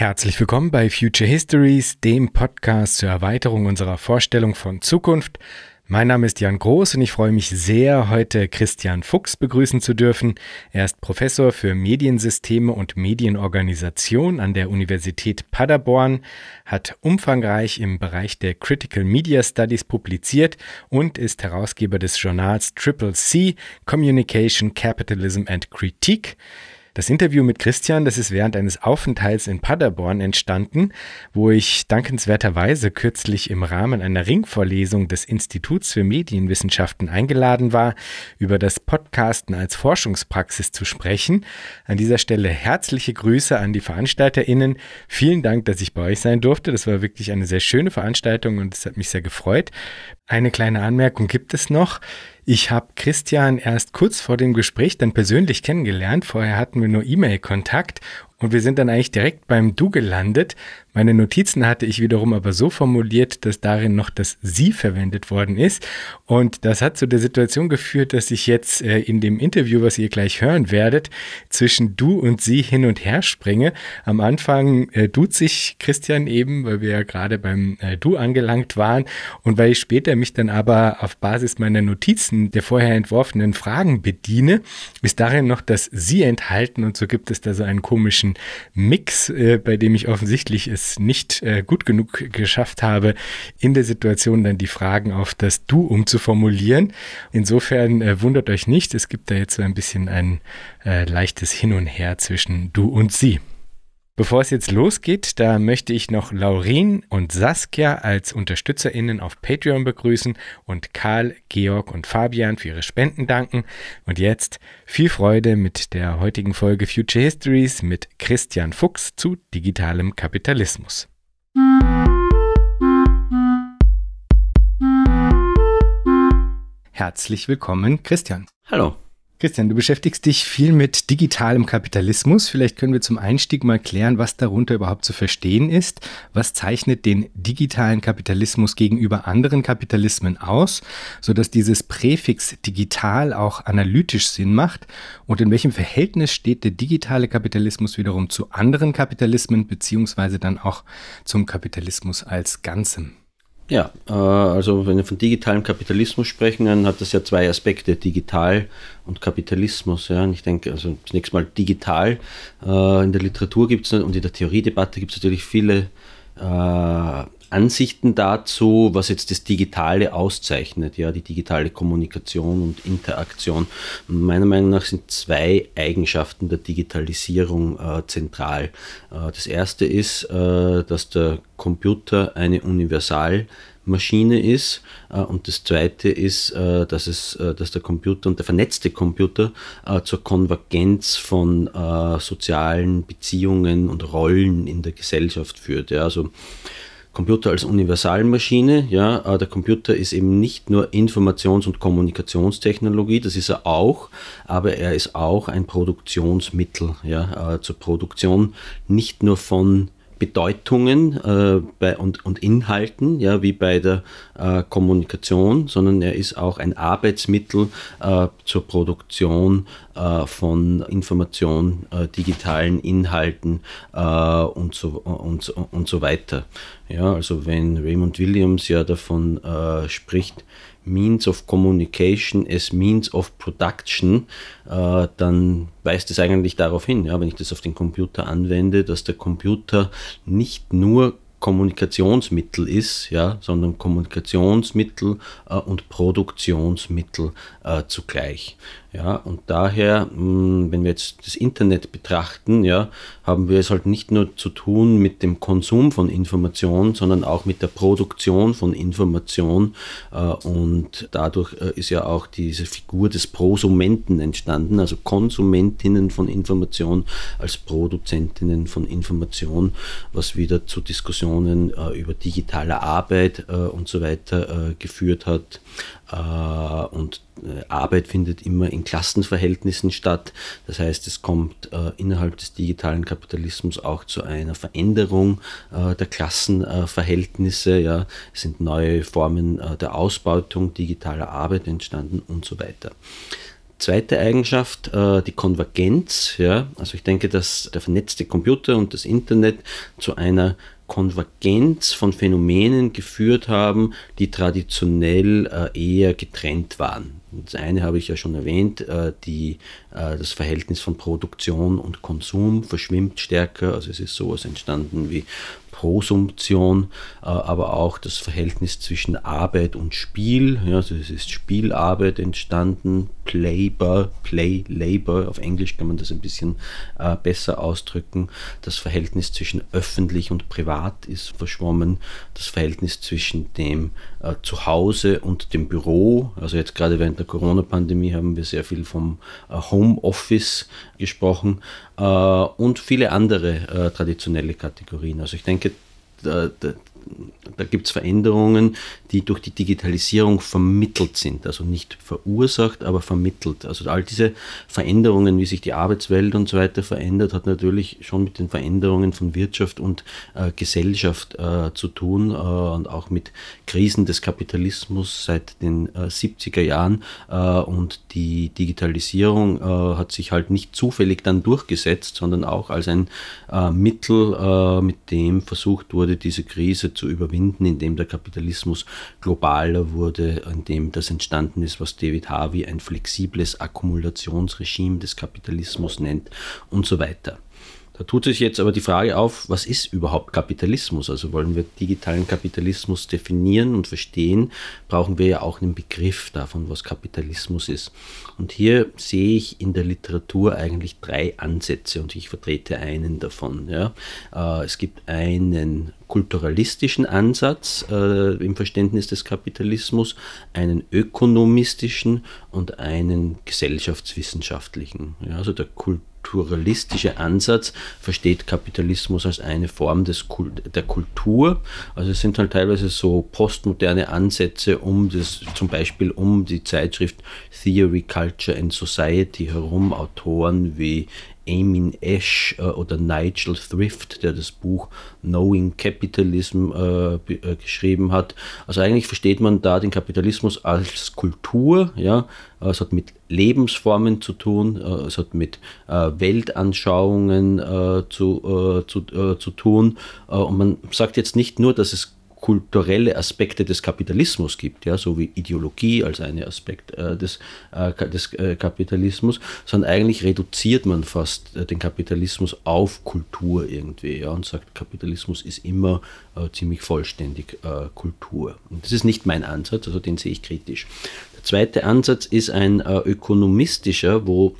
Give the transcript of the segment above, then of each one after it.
Herzlich willkommen bei Future Histories, dem Podcast zur Erweiterung unserer Vorstellung von Zukunft. Mein Name ist Jan Groß und ich freue mich sehr, heute Christian Fuchs begrüßen zu dürfen. Er ist Professor für Mediensysteme und Medienorganisation an der Universität Paderborn, hat umfangreich im Bereich der Critical Media Studies publiziert und ist Herausgeber des Journals Triple C Communication, Capitalism and Critique. Das Interview mit Christian, das ist während eines Aufenthalts in Paderborn entstanden, wo ich dankenswerterweise kürzlich im Rahmen einer Ringvorlesung des Instituts für Medienwissenschaften eingeladen war, über das Podcasten als Forschungspraxis zu sprechen. An dieser Stelle herzliche Grüße an die VeranstalterInnen. Vielen Dank, dass ich bei euch sein durfte. Das war wirklich eine sehr schöne Veranstaltung und es hat mich sehr gefreut. Eine kleine Anmerkung gibt es noch. Ich habe Christian erst kurz vor dem Gespräch dann persönlich kennengelernt. Vorher hatten wir nur E-Mail-Kontakt und wir sind dann eigentlich direkt beim Du gelandet, meine Notizen hatte ich wiederum aber so formuliert, dass darin noch das Sie verwendet worden ist. Und das hat zu der Situation geführt, dass ich jetzt äh, in dem Interview, was ihr gleich hören werdet, zwischen Du und Sie hin und her springe. Am Anfang äh, duzt sich Christian eben, weil wir ja gerade beim äh, Du angelangt waren. Und weil ich später mich dann aber auf Basis meiner Notizen der vorher entworfenen Fragen bediene, ist darin noch das Sie enthalten. Und so gibt es da so einen komischen Mix, bei dem ich offensichtlich es es nicht äh, gut genug geschafft habe, in der Situation dann die Fragen auf das Du umzuformulieren. Insofern äh, wundert euch nicht, es gibt da jetzt so ein bisschen ein äh, leichtes Hin und Her zwischen Du und Sie. Bevor es jetzt losgeht, da möchte ich noch Laurin und Saskia als UnterstützerInnen auf Patreon begrüßen und Karl, Georg und Fabian für ihre Spenden danken. Und jetzt viel Freude mit der heutigen Folge Future Histories mit Christian Fuchs zu digitalem Kapitalismus. Herzlich willkommen, Christian. Hallo. Christian, du beschäftigst dich viel mit digitalem Kapitalismus. Vielleicht können wir zum Einstieg mal klären, was darunter überhaupt zu verstehen ist. Was zeichnet den digitalen Kapitalismus gegenüber anderen Kapitalismen aus, sodass dieses Präfix digital auch analytisch Sinn macht? Und in welchem Verhältnis steht der digitale Kapitalismus wiederum zu anderen Kapitalismen beziehungsweise dann auch zum Kapitalismus als Ganzem? Ja, äh, also wenn wir von digitalem Kapitalismus sprechen, dann hat das ja zwei Aspekte, digital und Kapitalismus. Ja. Und ich denke, also zunächst mal digital. Äh, in der Literatur gibt es und in der Theoriedebatte gibt es natürlich viele äh, Ansichten dazu, was jetzt das Digitale auszeichnet, ja, die digitale Kommunikation und Interaktion. Meiner Meinung nach sind zwei Eigenschaften der Digitalisierung äh, zentral. Äh, das erste ist, äh, dass der Computer eine Universal Maschine ist. Äh, und das zweite ist, äh, dass, es, äh, dass der Computer und der vernetzte Computer zur Konvergenz von sozialen Beziehungen und Rollen in der Gesellschaft führt. also Computer als Universalmaschine, ja, der Computer ist eben nicht nur Informations- und Kommunikationstechnologie, das ist er auch, aber er ist auch ein Produktionsmittel, ja, äh, zur Produktion nicht nur von Bedeutungen äh, bei, und, und Inhalten, ja, wie bei der äh, Kommunikation, sondern er ist auch ein Arbeitsmittel äh, zur Produktion äh, von Information, äh, digitalen Inhalten äh, und, so, und, und so weiter. Ja, also wenn Raymond Williams ja davon spricht, Means of Communication as Means of Production, äh, dann weist es eigentlich darauf hin, ja, wenn ich das auf den Computer anwende, dass der Computer nicht nur Kommunikationsmittel ist, ja, sondern Kommunikationsmittel äh, und Produktionsmittel äh, zugleich. Ja, und daher, hm, wenn wir jetzt das Internet betrachten, ja, haben wir es halt nicht nur zu tun mit dem Konsum von Information, sondern auch mit der Produktion von Information. Äh, und dadurch äh, ist ja auch diese Figur des Prosumenten entstanden, also Konsumentinnen von Information als Produzentinnen von Information, was wieder zu Diskussionen äh, über digitale Arbeit und so weiter geführt hat. Äh, und äh, Arbeit findet immer in Klassenverhältnissen statt. Das heißt, es kommt äh, innerhalb des digitalen Kapitalismus auch zu einer Veränderung der Klassenverhältnisse. ja. Es sind neue Formen der Ausbeutung digitaler Arbeit entstanden und so weiter. Zweite Eigenschaft, die Konvergenz. Ja. Also ich denke, dass der vernetzte Computer und das Internet zu einer Konvergenz von Phänomenen geführt haben, die traditionell äh, eher getrennt waren. Das eine habe ich ja schon erwähnt, äh, die, äh, das Verhältnis von Produktion und Konsum verschwimmt stärker. Also es ist sowas entstanden wie Prosumption, äh, aber auch das Verhältnis zwischen Arbeit und Spiel. Ja, also es ist Spielarbeit entstanden, Labor, Play Labor, auf Englisch kann man das ein bisschen äh, besser ausdrücken. Das Verhältnis zwischen öffentlich und privat ist verschwommen. Das Verhältnis zwischen dem äh, Zuhause und dem Büro, also jetzt gerade während der Corona-Pandemie haben wir sehr viel vom Homeoffice gesprochen, äh, und viele andere äh, traditionelle Kategorien. Also ich denke, da gibt es Veränderungen, die durch die Digitalisierung vermittelt sind, also nicht verursacht, aber vermittelt. Also all diese Veränderungen, wie sich die Arbeitswelt und so weiter verändert, hat natürlich schon mit den Veränderungen von Wirtschaft und äh, Gesellschaft äh, zu tun äh, und auch mit Krisen des Kapitalismus seit den 70er äh, Jahren. Äh, und die Digitalisierung äh, hat sich halt nicht zufällig dann durchgesetzt, sondern auch als ein Mittel, mit dem versucht wurde, diese Krise zu überwinden, indem der Kapitalismus globaler wurde, indem das entstanden ist, was David Harvey ein flexibles Akkumulationsregime des Kapitalismus nennt und so weiter. Da tut sich jetzt aber die Frage auf, was ist überhaupt Kapitalismus? Also wollen wir digitalen Kapitalismus definieren und verstehen, brauchen wir ja auch einen Begriff davon, was Kapitalismus ist. Und hier sehe ich in der Literatur eigentlich drei Ansätze und ich vertrete einen davon. Ja. Äh, es gibt einen kulturalistischen Ansatz äh, im Verständnis des Kapitalismus, einen ökonomistischen und einen gesellschaftswissenschaftlichen. Ja, also der Kult strukturalistische Ansatz versteht Kapitalismus als eine Form des Kult, der Kultur. Also es sind halt teilweise so postmoderne Ansätze, um das, zum Beispiel um die Zeitschrift Theory, Culture and Society herum, Autoren wie Eamon Ash äh, oder Nigel Thrift, der das Buch Knowing Capitalism äh, äh, geschrieben hat. Also eigentlich versteht man da den Kapitalismus als Kultur, ja, es hat mit Lebensformen zu tun, äh, es hat mit äh, Weltanschauungen äh, zu, zu, zu tun. und man sagt jetzt nicht nur, dass es kulturelle Aspekte des Kapitalismus gibt, ja, so wie Ideologie als ein Aspekt des, des Kapitalismus, sondern eigentlich reduziert man fast den Kapitalismus auf Kultur irgendwie ja, und sagt, Kapitalismus ist immer ziemlich vollständig Kultur. Und das ist nicht mein Ansatz, also den sehe ich kritisch zweite Ansatz ist ein äh, ökonomistischer, wo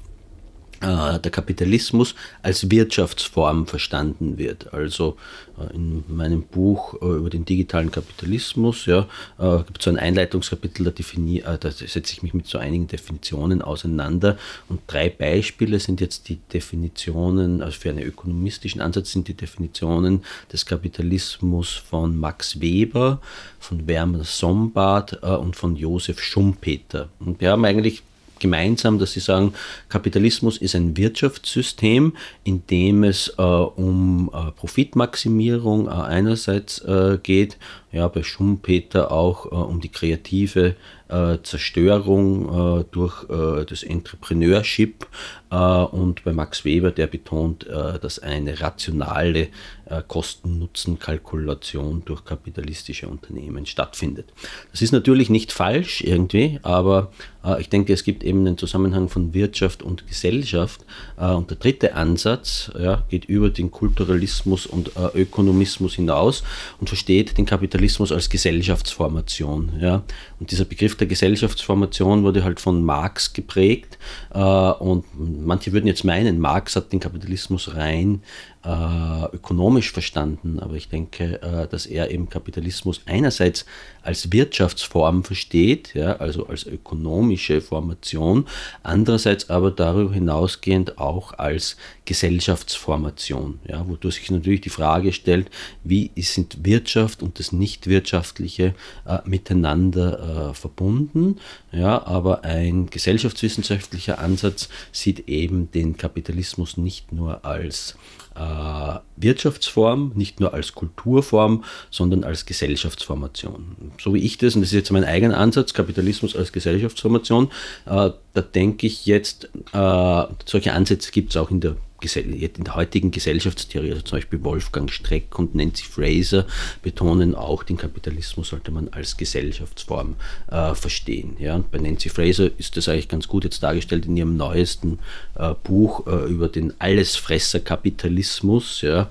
äh, der Kapitalismus als Wirtschaftsform verstanden wird. Also äh, in meinem Buch äh, über den digitalen Kapitalismus ja, gibt es so ein Einleitungskapitel, da, da setze ich mich mit so einigen Definitionen auseinander. Und drei Beispiele sind jetzt die Definitionen, also für einen ökonomistischen Ansatz sind die Definitionen des Kapitalismus von Max Weber, von Werner Sombart und von Josef Schumpeter. Und wir haben eigentlich gemeinsam, dass sie sagen, Kapitalismus ist ein Wirtschaftssystem, in dem es äh, um äh, Profitmaximierung äh, einerseits äh, geht, ja, bei Schumpeter auch äh, um die kreative äh, Zerstörung durch das Entrepreneurship und bei Max Weber, der betont, dass eine rationale äh, Kosten-Nutzen-Kalkulation durch kapitalistische Unternehmen stattfindet. Das ist natürlich nicht falsch irgendwie, aber äh, ich denke, es gibt eben den Zusammenhang von Wirtschaft und Gesellschaft. Äh, und der dritte Ansatz ja, geht über den Kulturalismus und Ökonomismus hinaus und versteht den Kapitalismus als Gesellschaftsformation. Ja. Und dieser Begriff der Gesellschaftsformation wurde halt von Marx geprägt. Und manche würden jetzt meinen, Marx hat den Kapitalismus rein äh, ökonomisch verstanden, aber ich denke, äh, dass er eben Kapitalismus einerseits als Wirtschaftsform versteht, ja, also als ökonomische Formation, andererseits aber darüber hinausgehend auch als Gesellschaftsformation, ja, wodurch sich natürlich die Frage stellt, wie sind Wirtschaft und das Nichtwirtschaftliche äh, miteinander äh, verbunden, ja, aber ein gesellschaftswissenschaftlicher Ansatz sieht eben den Kapitalismus nicht nur als äh, Wirtschaftsform, nicht nur als Kulturform, sondern als Gesellschaftsformation. So wie ich das, und das ist jetzt mein eigener Ansatz, Kapitalismus als Gesellschaftsformation, äh, da denke ich jetzt, äh, solche Ansätze gibt es auch in der in der heutigen Gesellschaftstheorie, also zum Beispiel Wolfgang Streck und Nancy Fraser, betonen auch, den Kapitalismus sollte man als Gesellschaftsform äh, verstehen. Ja? Und bei Nancy Fraser ist das eigentlich ganz gut jetzt dargestellt in ihrem neuesten äh, Buch äh, über den Allesfresser-Kapitalismus. Ja?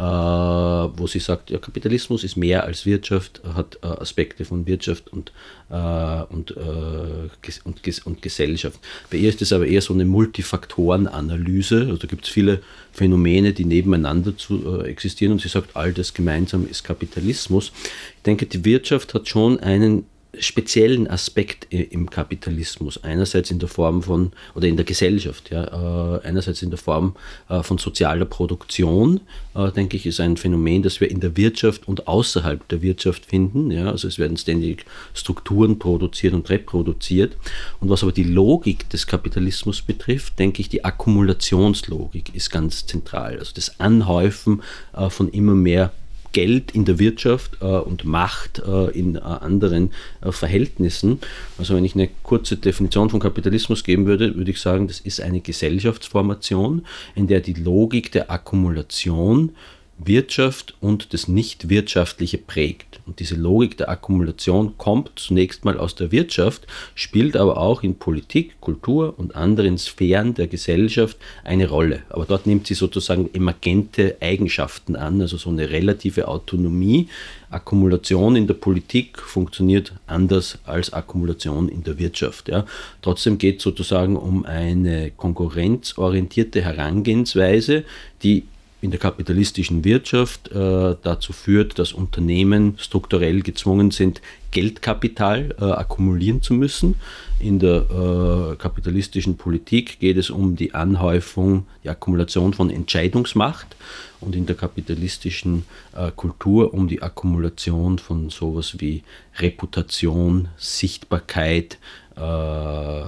Äh, wo sie sagt, ja, Kapitalismus ist mehr als Wirtschaft, hat äh, Aspekte von Wirtschaft und, äh, und, und, und, Gesellschaft. Bei ihr ist es aber eher so eine Multifaktorenanalyse, also da gibt es viele Phänomene, die nebeneinander zu, existieren und sie sagt, all das gemeinsam ist Kapitalismus. Ich denke, die Wirtschaft hat schon einen speziellen Aspekt im Kapitalismus. Einerseits in der Form von, oder in der Gesellschaft, ja, äh, einerseits in der Form äh, von sozialer Produktion, äh, denke ich, ist ein Phänomen, das wir in der Wirtschaft und außerhalb der Wirtschaft finden. Ja. Also es werden ständig Strukturen produziert und reproduziert. Und was aber die Logik des Kapitalismus betrifft, denke ich, die Akkumulationslogik ist ganz zentral. Also das Anhäufen von immer mehr Geld in der Wirtschaft äh, und Macht äh, in äh, anderen äh, Verhältnissen. Also wenn ich eine kurze Definition von Kapitalismus geben würde, würde ich sagen, das ist eine Gesellschaftsformation, in der die Logik der Akkumulation Wirtschaft und das Nichtwirtschaftliche prägt. Und diese Logik der Akkumulation kommt zunächst mal aus der Wirtschaft, spielt aber auch in Politik, Kultur und anderen Sphären der Gesellschaft eine Rolle. Aber dort nimmt sie sozusagen emergente Eigenschaften an, also so eine relative Autonomie. Akkumulation in der Politik funktioniert anders als Akkumulation in der Wirtschaft. Ja. Trotzdem geht es sozusagen um eine konkurrenzorientierte Herangehensweise, die in der kapitalistischen Wirtschaft äh, dazu führt, dass Unternehmen strukturell gezwungen sind, Geldkapital äh, akkumulieren zu müssen. In der äh, kapitalistischen Politik geht es um die Anhäufung, die Akkumulation von Entscheidungsmacht und in der kapitalistischen äh, Kultur um die Akkumulation von sowas wie Reputation, Sichtbarkeit, äh, äh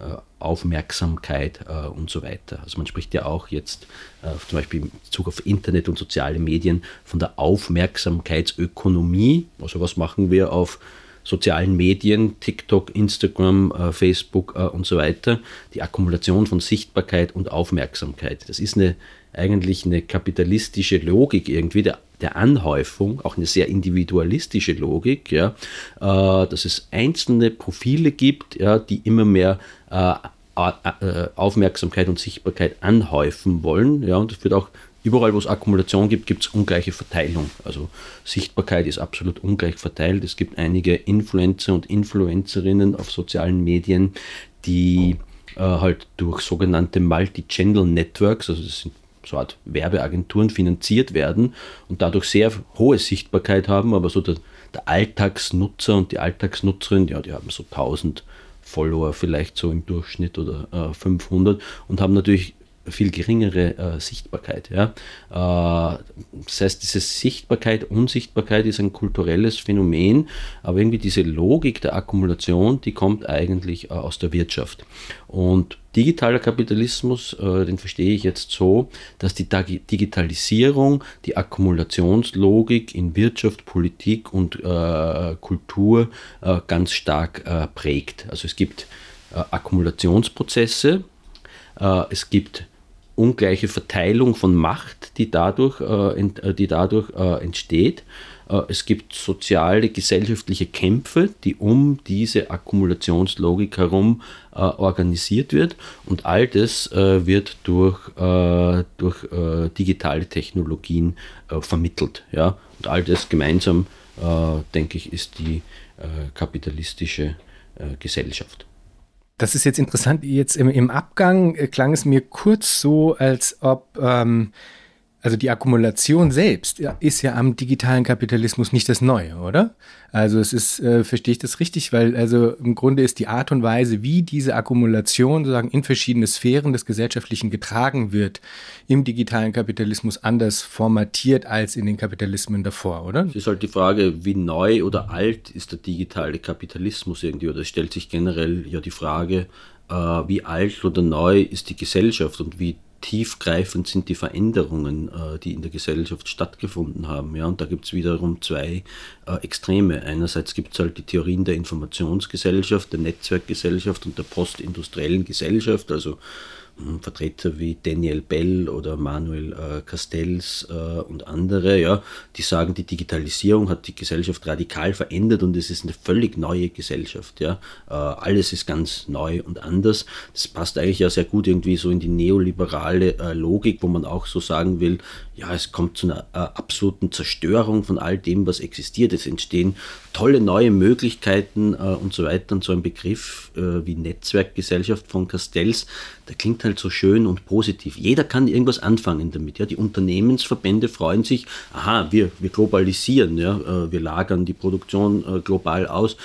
äh, Aufmerksamkeit äh, und so weiter. Also man spricht ja auch jetzt äh, zum Beispiel im Bezug auf Internet und soziale Medien von der Aufmerksamkeitsökonomie. Also was machen wir auf sozialen Medien, TikTok, Instagram, äh, Facebook äh, und so weiter? Die Akkumulation von Sichtbarkeit und Aufmerksamkeit. Das ist eine eigentlich eine kapitalistische Logik irgendwie der, der Anhäufung, auch eine sehr individualistische Logik, ja, äh, dass es einzelne Profile gibt, ja, die immer mehr äh, äh, Aufmerksamkeit und Sichtbarkeit anhäufen wollen. Ja, und das wird auch überall, wo es Akkumulation gibt, gibt es ungleiche Verteilung. Also Sichtbarkeit ist absolut ungleich verteilt. Es gibt einige Influencer und Influencerinnen auf sozialen Medien, die äh, halt durch sogenannte Multi-Channel-Networks, also das sind so Art Werbeagenturen finanziert werden und dadurch sehr hohe Sichtbarkeit haben, aber so der, der Alltagsnutzer und die Alltagsnutzerin, ja, die haben so 1000 Follower vielleicht so im Durchschnitt oder äh, 500 und haben natürlich viel geringere äh, Sichtbarkeit. Ja? Äh, das heißt, diese Sichtbarkeit, Unsichtbarkeit ist ein kulturelles Phänomen, aber irgendwie diese Logik der Akkumulation, die kommt eigentlich äh, aus der Wirtschaft. Und digitaler Kapitalismus, äh, den verstehe ich jetzt so, dass die Digitalisierung die Akkumulationslogik in Wirtschaft, Politik und äh, Kultur äh, ganz stark prägt. Also es gibt Akkumulationsprozesse, es gibt ungleiche Verteilung von Macht, die dadurch, äh, äh, die dadurch äh, entsteht. es gibt soziale, gesellschaftliche Kämpfe, die um diese Akkumulationslogik herum organisiert wird. Und all das wird durch, durch digitale Technologien vermittelt. Und all das gemeinsam, denke ich, ist die kapitalistische Gesellschaft. Das ist jetzt interessant. Jetzt im, im Abgang äh, klang es mir kurz so, als ob ähm, also die Akkumulation selbst ist ja am digitalen Kapitalismus nicht das Neue, oder? Also es ist, äh, verstehe ich das richtig, weil also im Grunde ist die Art und Weise, wie diese Akkumulation sozusagen in verschiedene Sphären des Gesellschaftlichen getragen wird, im digitalen Kapitalismus anders formatiert als in den Kapitalismen davor, oder? Es ist halt die Frage, wie neu oder alt ist der digitale Kapitalismus irgendwie, oder es stellt sich generell ja die Frage, äh, wie alt oder neu ist die Gesellschaft und wie tiefgreifend sind die Veränderungen, äh, die in der Gesellschaft stattgefunden haben. Ja, und da gibt es wiederum zwei äh, Extreme. Einerseits gibt es halt die Theorien der Informationsgesellschaft, der Netzwerkgesellschaft und der postindustriellen Gesellschaft, also hm, Vertreter wie Daniel Bell oder Manuel äh, Castells äh, und andere, ja, die sagen, die Digitalisierung hat die Gesellschaft radikal verändert und es ist eine völlig neue Gesellschaft. Ja. Äh, alles ist ganz neu und anders. Das passt eigentlich ja sehr gut irgendwie so in die neoliberale äh, Logik, wo man auch so sagen will, ja, es kommt zu einer äh, absoluten Zerstörung von all dem, was existiert. Es entstehen tolle neue Möglichkeiten äh, und so weiter. Und so ein Begriff wie Netzwerkgesellschaft von Castells, der klingt halt halt so schön und positiv. Jeder kann irgendwas anfangen damit. Ja? Die Unternehmensverbände freuen sich, aha, wir, wir globalisieren, ja? Äh, wir lagern die Produktion äh, global aus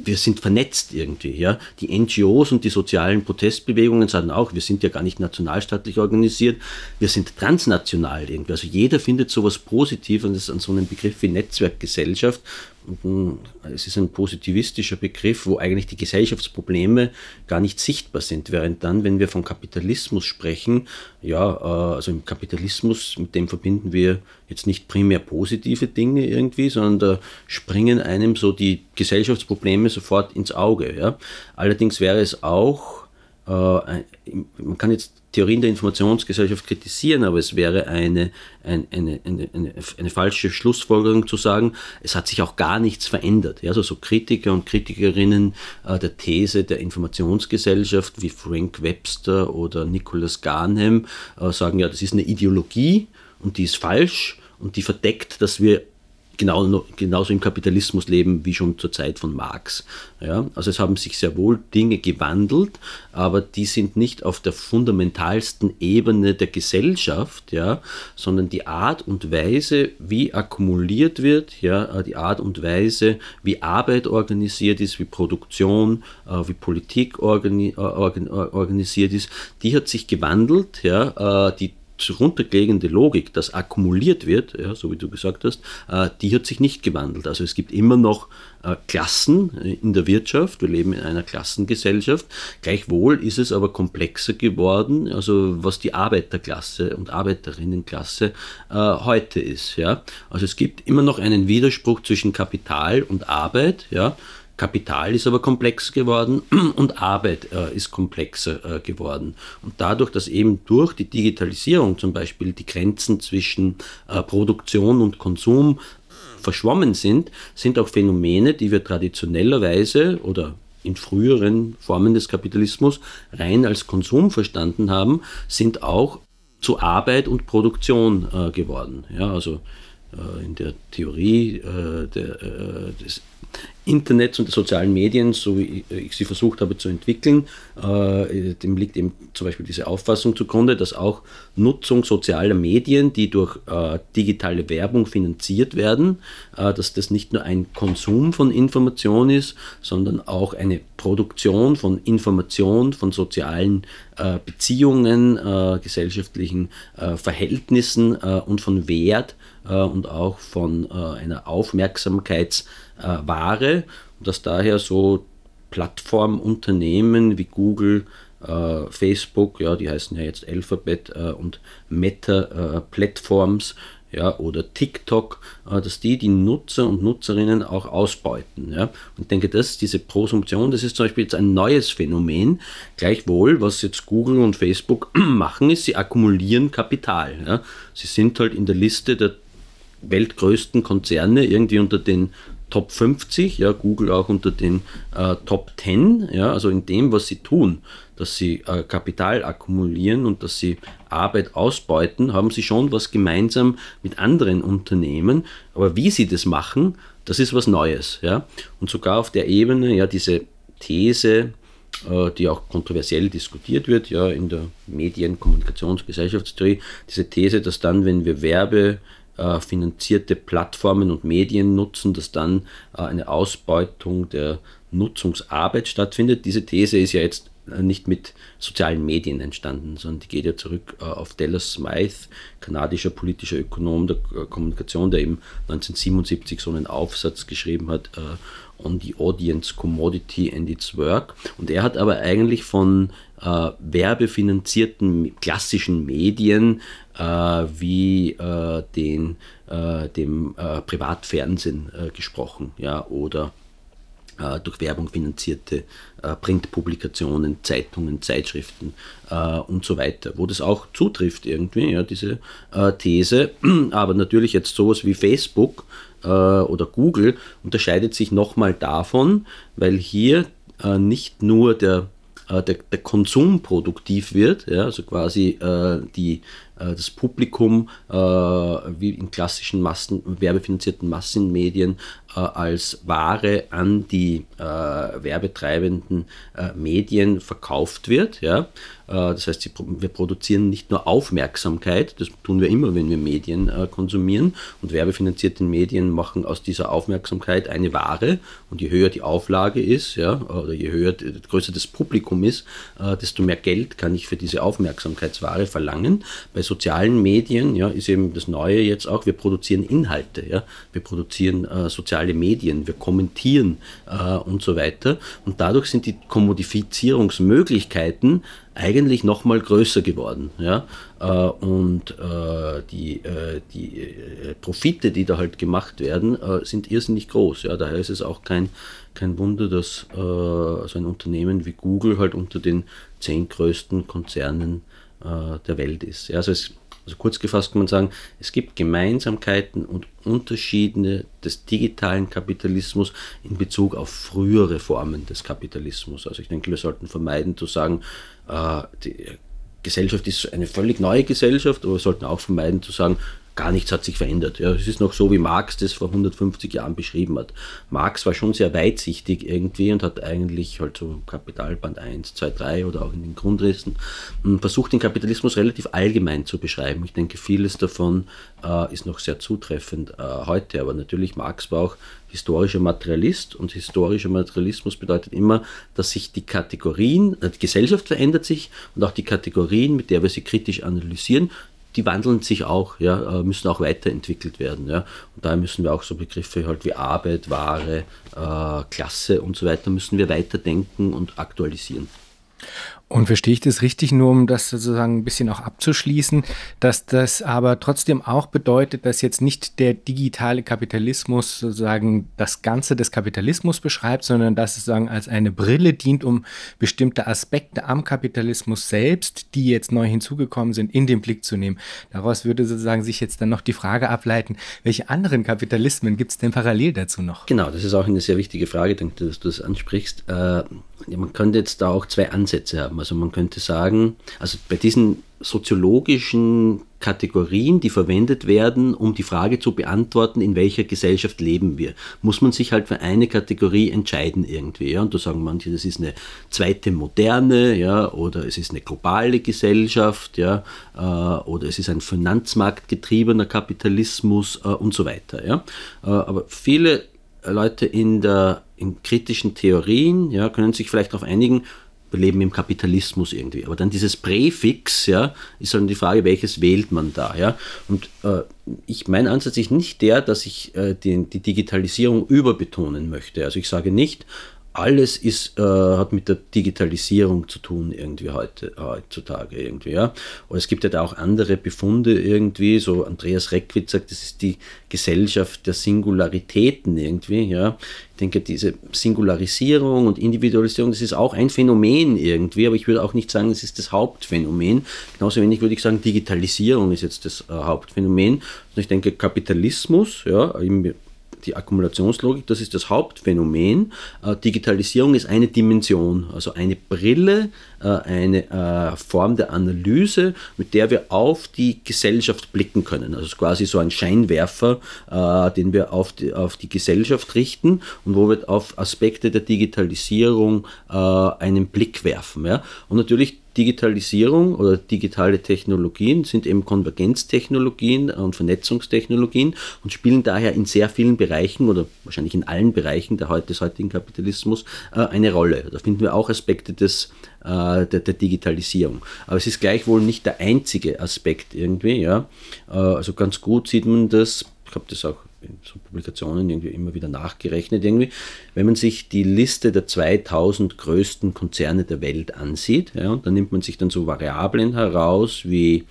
wir sind vernetzt irgendwie. Ja? Die NGOs und die sozialen Protestbewegungen sagen auch, wir sind ja gar nicht nationalstaatlich organisiert, wir sind transnational irgendwie. Also jeder findet sowas positiv und ist an so einem Begriff wie Netzwerkgesellschaft, äh, es ist ein positivistischer Begriff, wo eigentlich die Gesellschaftsprobleme gar nicht sichtbar sind. Während dann, wenn wir von Kapitalismus sprechen, ja, äh, also im Kapitalismus, mit dem verbinden wir jetzt nicht primär positive Dinge irgendwie, sondern da springen einem so die Gesellschaftsprobleme sofort ins Auge. Ja. Allerdings wäre es auch äh, man kann jetzt Theorien der Informationsgesellschaft kritisieren, aber es wäre eine, eine, eine, eine, eine falsche Schlussfolgerung zu sagen, es hat sich auch gar nichts verändert. Ja, also so Kritiker und Kritikerinnen äh, der These der Informationsgesellschaft wie Frank Webster oder Nicholas Garnham äh, sagen, ja, das ist eine Ideologie und die ist falsch und die verdeckt, dass wir genau, genauso im Kapitalismus leben wie schon zur Zeit von Marx. Ja? Also es haben sich sehr wohl Dinge gewandelt, aber die sind nicht auf der fundamentalsten Ebene der Gesellschaft, ja? sondern die Art und Weise, wie akkumuliert wird, ja? die Art und Weise, wie Arbeit organisiert ist, wie Produktion, äh, wie Politik organi äh, äh, organisiert ist, die hat sich gewandelt. Ja? die darunterliegende Logik, das akkumuliert wird, ja, so wie du gesagt hast, äh, die hat sich nicht gewandelt. Also es gibt immer noch äh, Klassen äh, in der Wirtschaft. Wir leben in einer Klassengesellschaft. Gleichwohl ist es aber komplexer geworden, also was die Arbeiterklasse und Arbeiterinnenklasse äh, heute ist. Ja? Also es gibt immer noch einen Widerspruch zwischen Kapital und Arbeit, ja? Kapital ist aber komplex geworden und Arbeit äh, ist komplexer äh, geworden. Und dadurch, dass eben durch die Digitalisierung zum Beispiel die Grenzen zwischen äh, Produktion und Konsum äh, verschwommen sind, sind auch Phänomene, die wir traditionellerweise oder in früheren Formen des Kapitalismus rein als Konsum verstanden haben, sind auch zu Arbeit und Produktion äh, geworden. Ja, also äh, in der Theorie äh, der, äh, des Internets und der sozialen Medien, so wie ich sie versucht habe zu entwickeln, dem liegt eben zum Beispiel diese Auffassung zugrunde, dass auch Nutzung sozialer Medien, die durch digitale Werbung finanziert werden, dass das nicht nur ein Konsum von Information ist, sondern auch eine Produktion von Information, von sozialen Beziehungen, gesellschaftlichen Verhältnissen und von Wert, äh, und auch von äh, einer Aufmerksamkeitsware, dass daher so Plattformunternehmen wie Google, äh, Facebook, ja, die heißen ja jetzt Alphabet und Meta Platforms, ja, oder TikTok, dass die die Nutzer und Nutzerinnen auch ausbeuten. Ja. Und ich denke, dass diese Prosumption, das ist zum Beispiel jetzt ein neues Phänomen. Gleichwohl, was jetzt Google und Facebook machen, ist, sie akkumulieren Kapital. Ja. Sie sind halt in der Liste der weltgrößten Konzerne, irgendwie unter den Top 50, ja, Google auch unter den äh, Top 10, ja, also in dem, was sie tun, dass sie äh, Kapital akkumulieren und dass sie Arbeit ausbeuten, haben sie schon was gemeinsam mit anderen Unternehmen. Aber wie sie das machen, das ist was Neues, ja. Und sogar auf der Ebene, ja, diese These, äh, die auch kontroversiell diskutiert wird, ja, in der Medien-Kommunikationsgesellschaftstheorie, diese These, dass dann, wenn wir Werbe äh, finanzierte Plattformen und Medien nutzen, dass dann äh, eine Ausbeutung der Nutzungsarbeit stattfindet. Diese These ist ja jetzt äh, nicht mit sozialen Medien entstanden, sondern die geht ja zurück äh, auf Taylor Smythe, kanadischer politischer Ökonom der äh, Kommunikation, der eben 1977 so einen Aufsatz geschrieben hat, äh, On the Audience, Commodity and its Work. Und er hat aber eigentlich von äh, werbefinanzierten klassischen Medien äh, wie äh, den, äh, dem Privatfernsehen gesprochen ja, oder durch Werbung finanzierte Printpublikationen, Zeitungen, Zeitschriften äh, und so weiter, wo das auch zutrifft irgendwie, ja, diese äh, These. Aber natürlich jetzt sowas wie Facebook äh, oder Google unterscheidet sich nochmal davon, weil hier nicht nur der der, der, Konsum produktiv wird, ja, also quasi äh, die, äh, das Publikum äh, wie in klassischen Massen, werbefinanzierten Massenmedien äh, als Ware an die werbetreibenden Medien verkauft wird. Ja? das heißt, wir produzieren nicht nur Aufmerksamkeit, das tun wir immer, wenn wir Medien konsumieren und werbefinanzierte Medien machen aus dieser Aufmerksamkeit eine Ware und je höher die Auflage ist, ja, oder je höher, je größer das Publikum ist, desto mehr Geld kann ich für diese Aufmerksamkeitsware verlangen. Bei sozialen Medien ja, ist eben das Neue jetzt auch, wir produzieren Inhalte, ja, wir produzieren äh, soziale Medien, wir kommentieren äh, und so weiter. Und dadurch sind die Kommodifizierungsmöglichkeiten eigentlich nochmal größer geworden. Ja? Äh, und äh, die, äh, die Profite, die da halt gemacht werden, sind irrsinnig groß. Ja? Daher ist es auch kein, kein Wunder, dass so ein Unternehmen wie Google halt unter den zehn größten Konzernen äh, äh, der Welt ist. Ja, also, es, also kurz gefasst kann man sagen, es gibt Gemeinsamkeiten und Unterschiede des digitalen Kapitalismus in Bezug auf frühere Formen des Kapitalismus. Also ich denke, wir sollten vermeiden zu sagen, äh, die Gesellschaft ist eine völlig neue Gesellschaft, aber wir sollten auch vermeiden zu sagen, gar nichts hat sich verändert. Ja, es ist noch so, wie Marx das vor 150 Jahren beschrieben hat. Marx war schon sehr weitsichtig irgendwie und hat eigentlich halt so Kapitalband 1, 2, 3 oder auch in den Grundrissen hm, versucht, den Kapitalismus relativ allgemein zu beschreiben. Ich denke, vieles davon äh, ist noch sehr zutreffend äh, heute, aber natürlich Marx war auch historischer Materialist und historischer Materialismus bedeutet immer, dass sich die Kategorien, äh, die Gesellschaft verändert sich und auch die Kategorien, mit der wir sie kritisch analysieren, die wandeln sich auch, ja, äh, müssen auch weiterentwickelt werden. Ja. Und daher müssen wir auch so Begriffe halt wie Arbeit, Ware, äh, Klasse und so weiter, müssen wir weiterdenken und aktualisieren. Und verstehe ich das richtig, nur um das sozusagen ein bisschen auch abzuschließen, dass das aber trotzdem auch bedeutet, dass jetzt nicht der digitale Kapitalismus sozusagen das Ganze des Kapitalismus beschreibt, sondern dass es sozusagen als eine Brille dient, um bestimmte Aspekte am Kapitalismus selbst, die jetzt neu hinzugekommen sind, in den Blick zu nehmen. Daraus würde sozusagen sich jetzt dann noch die Frage ableiten, welche anderen Kapitalismen gibt es denn parallel dazu noch? Genau, das ist auch eine sehr wichtige Frage, dass du das ansprichst. Äh man könnte jetzt da auch zwei Ansätze haben. Also man könnte sagen, also bei diesen soziologischen Kategorien, die verwendet werden, um die Frage zu beantworten, in welcher Gesellschaft leben wir, muss man sich halt für eine Kategorie entscheiden irgendwie. Ja? Und da sagen manche, das ist eine zweite moderne, ja, oder es ist eine globale Gesellschaft, ja, äh, oder es ist ein finanzmarktgetriebener Kapitalismus äh, und so weiter. Ja? Äh, aber viele Leute in, der, in kritischen Theorien, ja, können sich vielleicht darauf einigen, wir leben im Kapitalismus irgendwie. Aber dann dieses Präfix, ja, ist dann die Frage, welches wählt man da, ja. Und äh, ich, mein Ansatz ist nicht der, dass ich äh, die, die Digitalisierung überbetonen möchte. Also ich sage nicht, alles ist, äh, hat mit der Digitalisierung zu tun irgendwie heute, äh, heutzutage irgendwie, ja. Und es gibt ja halt da auch andere Befunde irgendwie, so Andreas Reckwitz sagt, das ist die Gesellschaft der Singularitäten irgendwie, ja. Ich denke, diese Singularisierung und Individualisierung, das ist auch ein Phänomen irgendwie, aber ich würde auch nicht sagen, das ist das Hauptphänomen. Genauso wenig würde ich sagen, Digitalisierung ist jetzt das äh, Hauptphänomen. Also ich denke, Kapitalismus, ja, im die Akkumulationslogik, das ist das Hauptphänomen. Äh, Digitalisierung ist eine Dimension, also eine Brille, äh, eine äh, Form der Analyse, mit der wir auf die Gesellschaft blicken können. Also quasi so ein Scheinwerfer, den wir auf die, auf die Gesellschaft richten und wo wir auf Aspekte der Digitalisierung einen Blick werfen. Und natürlich Digitalisierung oder digitale Technologien sind eben Konvergenztechnologien und Vernetzungstechnologien und spielen daher in sehr vielen Bereichen oder wahrscheinlich in allen Bereichen der, des heutigen Kapitalismus äh, eine Rolle. Da finden wir auch Aspekte des, äh, der, der, Digitalisierung. Aber es ist gleichwohl nicht der einzige Aspekt irgendwie. Ja? Äh, also ganz gut sieht man das, ich habe das auch in so Publikationen irgendwie immer wieder nachgerechnet irgendwie, wenn man sich die Liste der 2000 größten Konzerne der Welt ansieht, ja, und dann nimmt man sich dann so Variablen heraus wie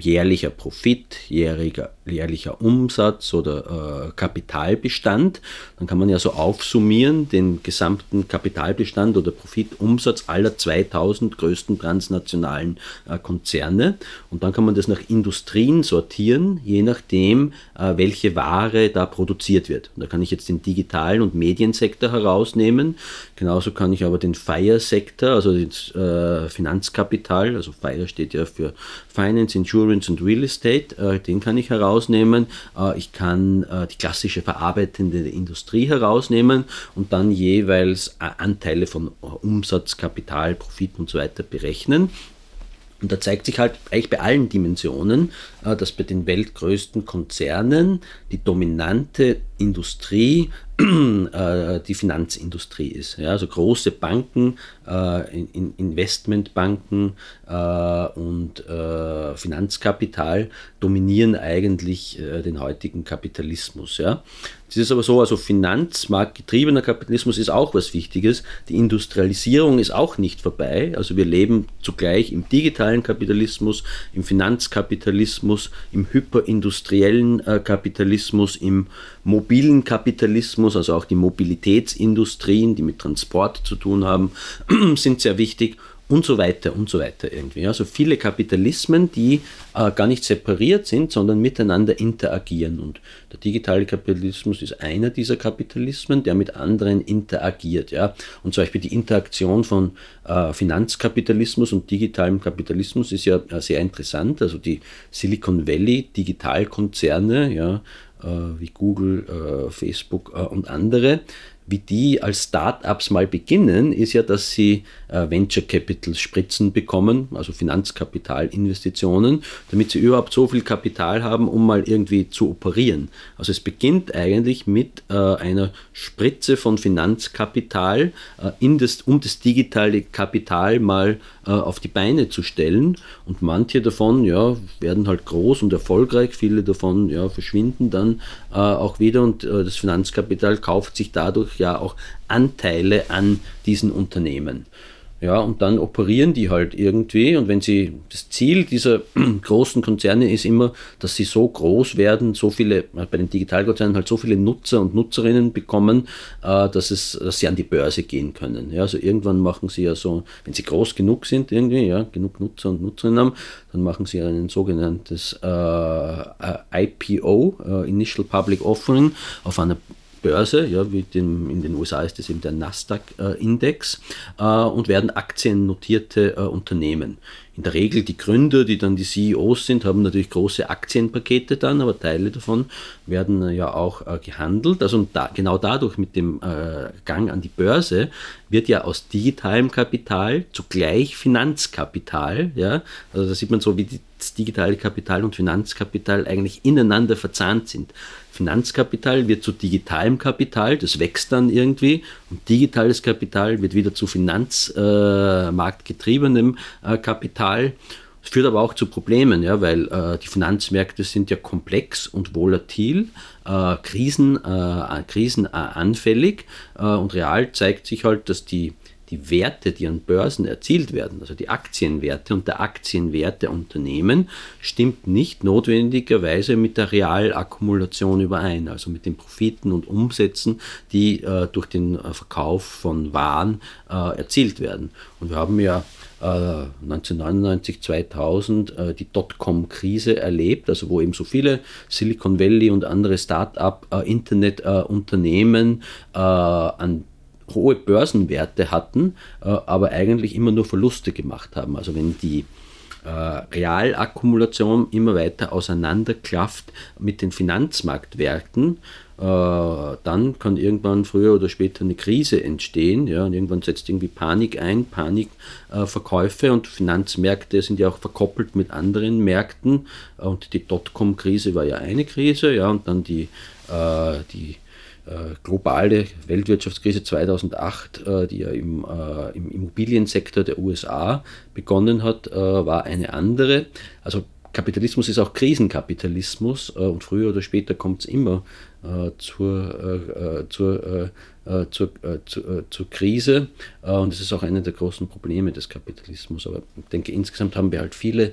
jährlicher Profit, jähriger, jährlicher Umsatz oder äh, Kapitalbestand, dann kann man ja so aufsummieren den gesamten Kapitalbestand oder Profitumsatz aller 2000 größten transnationalen äh, Konzerne und dann kann man das nach Industrien sortieren, je nachdem, äh, welche Ware da produziert wird. Und da kann ich jetzt den digitalen und Mediensektor herausnehmen, genauso kann ich aber den FIRE-Sektor, also das äh, Finanzkapital, also FIRE steht ja für Finance, Insurance und Real Estate, äh, den kann ich herausnehmen. Äh, ich kann äh, die klassische verarbeitende Industrie herausnehmen und dann jeweils äh, Anteile von äh, Umsatz, Kapital, Profit und so weiter berechnen. Und da zeigt sich halt eigentlich bei allen Dimensionen, dass bei den weltgrößten Konzernen die dominante Industrie Äh, die Finanzindustrie ist. Ja, also große Banken, äh, Investmentbanken äh, und Finanzkapital dominieren eigentlich den heutigen Kapitalismus. Ja. Es ist aber so, also finanzmarktgetriebener Kapitalismus ist auch was Wichtiges. Die Industrialisierung ist auch nicht vorbei. Also wir leben zugleich im digitalen Kapitalismus, im Finanzkapitalismus, im hyperindustriellen äh, Kapitalismus, im mobilen Kapitalismus, also auch die Mobilitätsindustrien, die mit Transport zu tun haben, sind sehr wichtig und so weiter und so weiter irgendwie. Also viele Kapitalismen, die äh, gar nicht separiert sind, sondern miteinander interagieren. Und der digitale Kapitalismus ist einer dieser Kapitalismen, der mit anderen interagiert. Ja? Und zum Beispiel die Interaktion von äh, Finanzkapitalismus und digitalem Kapitalismus ist ja äh, sehr interessant. Also die Silicon Valley Digitalkonzerne, ja, äh, wie Google, äh, Facebook äh, und andere, wie die als Startups mal beginnen, ist ja, dass sie äh, Venture Capital Spritzen bekommen, also Finanzkapitalinvestitionen, damit sie überhaupt so viel Kapital haben, um mal irgendwie zu operieren. Also es beginnt eigentlich mit äh, einer Spritze von Finanzkapital, äh, das, um das digitale Kapital mal äh, auf die Beine zu stellen. Und manche davon ja, werden halt groß und erfolgreich, viele davon ja, verschwinden dann äh, auch wieder und äh, das Finanzkapital kauft sich dadurch ja auch Anteile an diesen Unternehmen. Ja, und dann operieren die halt irgendwie. Und wenn sie, das Ziel dieser großen Konzerne ist immer, dass sie so groß werden, so viele, bei den Digitalkonzernen halt so viele Nutzer und Nutzerinnen bekommen, äh, dass, es, dass sie an die Börse gehen können. Ja, also irgendwann machen sie ja so, wenn sie groß genug sind, irgendwie, ja, genug Nutzer und Nutzerinnen haben, dann machen sie ein sogenanntes äh, äh IPO, äh, Initial Public Offering, auf einer Börse, ja, wie dem, in den USA ist das eben der Nasdaq-Index, äh, äh, und werden aktiennotierte äh, Unternehmen. In der Regel die Gründer, die dann die CEOs sind, haben natürlich große Aktienpakete dann, aber Teile davon werden äh, ja auch äh, gehandelt. Also da, genau dadurch mit dem äh, Gang an die Börse wird ja aus digitalem Kapital zugleich Finanzkapital. Ja? Also da sieht man so, wie das digitale Kapital und Finanzkapital eigentlich ineinander verzahnt sind. Finanzkapital wird zu digitalem Kapital, das wächst dann irgendwie und digitales Kapital wird wieder zu finanzmarktgetriebenem äh, äh, Kapital. Das führt aber auch zu Problemen, ja, weil äh, die Finanzmärkte sind ja komplex und volatil, äh, Krisen, äh, krisenanfällig äh, und real zeigt sich halt, dass die die Werte, die an Börsen erzielt werden, also die Aktienwerte und der Aktienwert der Unternehmen, stimmt nicht notwendigerweise mit der Realakkumulation überein, also mit den Profiten und Umsätzen, die äh, durch den äh, Verkauf von Waren äh, erzielt werden. Und wir haben ja 1999, äh, 2000 äh, die Dotcom-Krise erlebt, also wo eben so viele Silicon Valley und andere Start-up-Internet-Unternehmen an hohe Börsenwerte hatten, äh, aber eigentlich immer nur Verluste gemacht haben. Also wenn die äh, Realakkumulation immer weiter auseinanderklafft mit den Finanzmarktwerten, äh, dann kann irgendwann früher oder später eine Krise entstehen. Ja, und irgendwann setzt irgendwie Panik ein, Panikverkäufe äh, und Finanzmärkte sind ja auch verkoppelt mit anderen Märkten. Und die Dotcom-Krise war ja eine Krise, ja, und dann die, äh, die äh, globale Weltwirtschaftskrise 2008, äh, die ja im, äh, im Immobiliensektor der USA begonnen hat, war eine andere. Also Kapitalismus ist auch Krisenkapitalismus und früher oder später kommt es immer zur, zur, zur, Krise und das ist auch eine der großen Probleme des Kapitalismus. Aber ich denke, insgesamt haben wir halt viele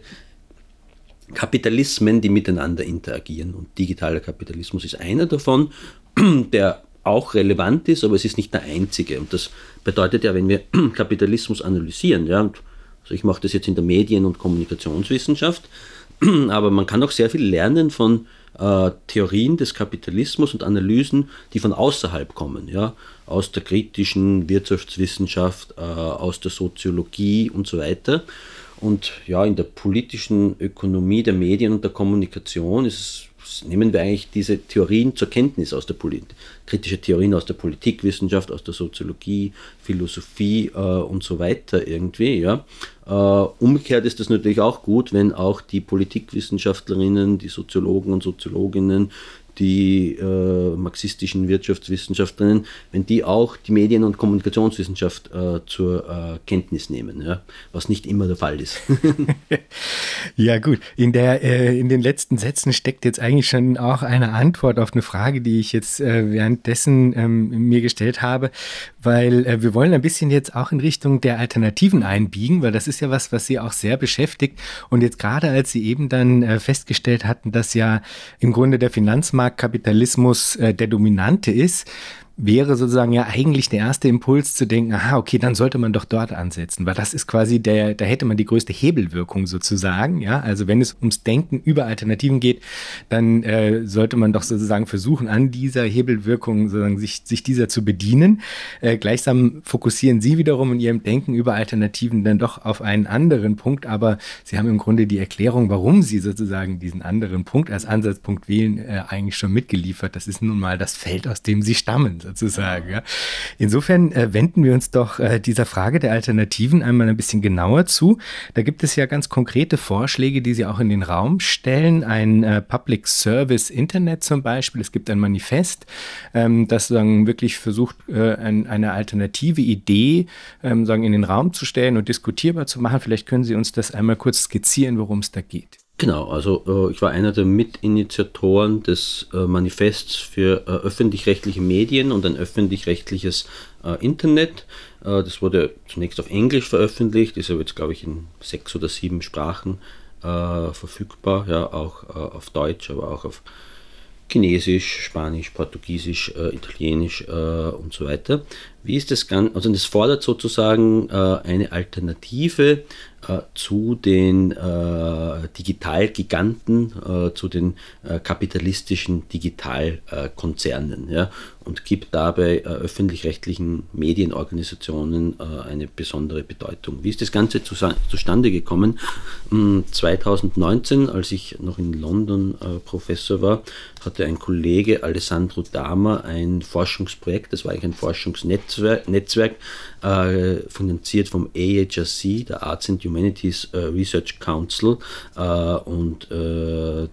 Kapitalismen, die miteinander interagieren und digitaler Kapitalismus ist einer davon der auch relevant ist, aber es ist nicht der einzige. Und das bedeutet ja, wenn wir Kapitalismus analysieren, ja, und also ich mache das jetzt in der Medien- und Kommunikationswissenschaft, aber man kann auch sehr viel lernen von äh, Theorien des Kapitalismus und Analysen, die von außerhalb kommen, ja, aus der kritischen Wirtschaftswissenschaft, äh, aus der Soziologie und so weiter. Und ja, in der politischen Ökonomie der Medien und der Kommunikation ist es nehmen wir eigentlich diese Theorien zur Kenntnis aus der Politik, kritische Theorien aus der Politikwissenschaft, aus der Soziologie, Philosophie äh, und so weiter irgendwie. Ja? Äh, umgekehrt ist das natürlich auch gut, wenn auch die Politikwissenschaftlerinnen, die Soziologen und Soziologinnen, die äh, marxistischen Wirtschaftswissenschaftlerinnen, wenn die auch die Medien- und Kommunikationswissenschaft äh, zur äh, Kenntnis nehmen, ja? was nicht immer der Fall ist. Ja, gut. In, der, äh, in den letzten Sätzen steckt jetzt eigentlich schon auch eine Antwort auf eine Frage, die ich jetzt äh, währenddessen ähm, mir gestellt habe, weil äh, wir wollen ein bisschen jetzt auch in Richtung der Alternativen einbiegen, weil das ist ja was, was Sie auch sehr beschäftigt. Und jetzt gerade als Sie eben dann äh, festgestellt hatten, dass ja im Grunde der Finanzmarktkapitalismus äh, der dominante ist, wäre sozusagen ja eigentlich der erste Impuls zu denken, aha, okay, dann sollte man doch dort ansetzen, weil das ist quasi der, da hätte man die größte Hebelwirkung sozusagen, ja. Also wenn es ums Denken über Alternativen geht, dann äh, sollte man doch sozusagen versuchen, an dieser Hebelwirkung sozusagen sich, sich dieser zu bedienen. Äh, gleichsam fokussieren Sie wiederum in Ihrem Denken über Alternativen dann doch auf einen anderen Punkt, aber Sie haben im Grunde die Erklärung, warum Sie sozusagen diesen anderen Punkt als Ansatzpunkt wählen, äh, eigentlich schon mitgeliefert. Das ist nun mal das Feld, aus dem Sie stammen sozusagen. Ja. Insofern äh, wenden wir uns doch äh, dieser Frage der Alternativen einmal ein bisschen genauer zu. Da gibt es ja ganz konkrete Vorschläge, die Sie auch in den Raum stellen. Ein äh, Public Service Internet zum Beispiel. Es gibt ein Manifest, ähm, das dann wirklich versucht, äh, ein, eine alternative Idee ähm, sagen, in den Raum zu stellen und diskutierbar zu machen. Vielleicht können Sie uns das einmal kurz skizzieren, worum es da geht. Genau, also äh, ich war einer der Mitinitiatoren des äh, Manifests für äh, öffentlich-rechtliche Medien und ein öffentlich-rechtliches äh, Internet. Äh, das wurde zunächst auf Englisch veröffentlicht, ist aber jetzt, glaube ich, in sechs oder sieben Sprachen äh, verfügbar, ja, auch auf Deutsch, aber auch auf Chinesisch, Spanisch, Portugiesisch, Italienisch und so weiter. Wie ist das Ganze? Also, das fordert sozusagen eine Alternative äh, zu den äh, Digitalgiganten, äh, zu den äh, kapitalistischen Digitalkonzernen. Ja? und gibt dabei äh, öffentlich-rechtlichen Medienorganisationen äh, eine besondere Bedeutung. Wie ist das Ganze zustande gekommen? 2019, hm, als ich noch in London äh, Professor war, hatte ein Kollege Alessandro Dama ein Forschungsprojekt, das war eigentlich ein Forschungsnetzwerk, Netzwerk, finanziert vom AHRC, der Arts and Humanities Research Council, und da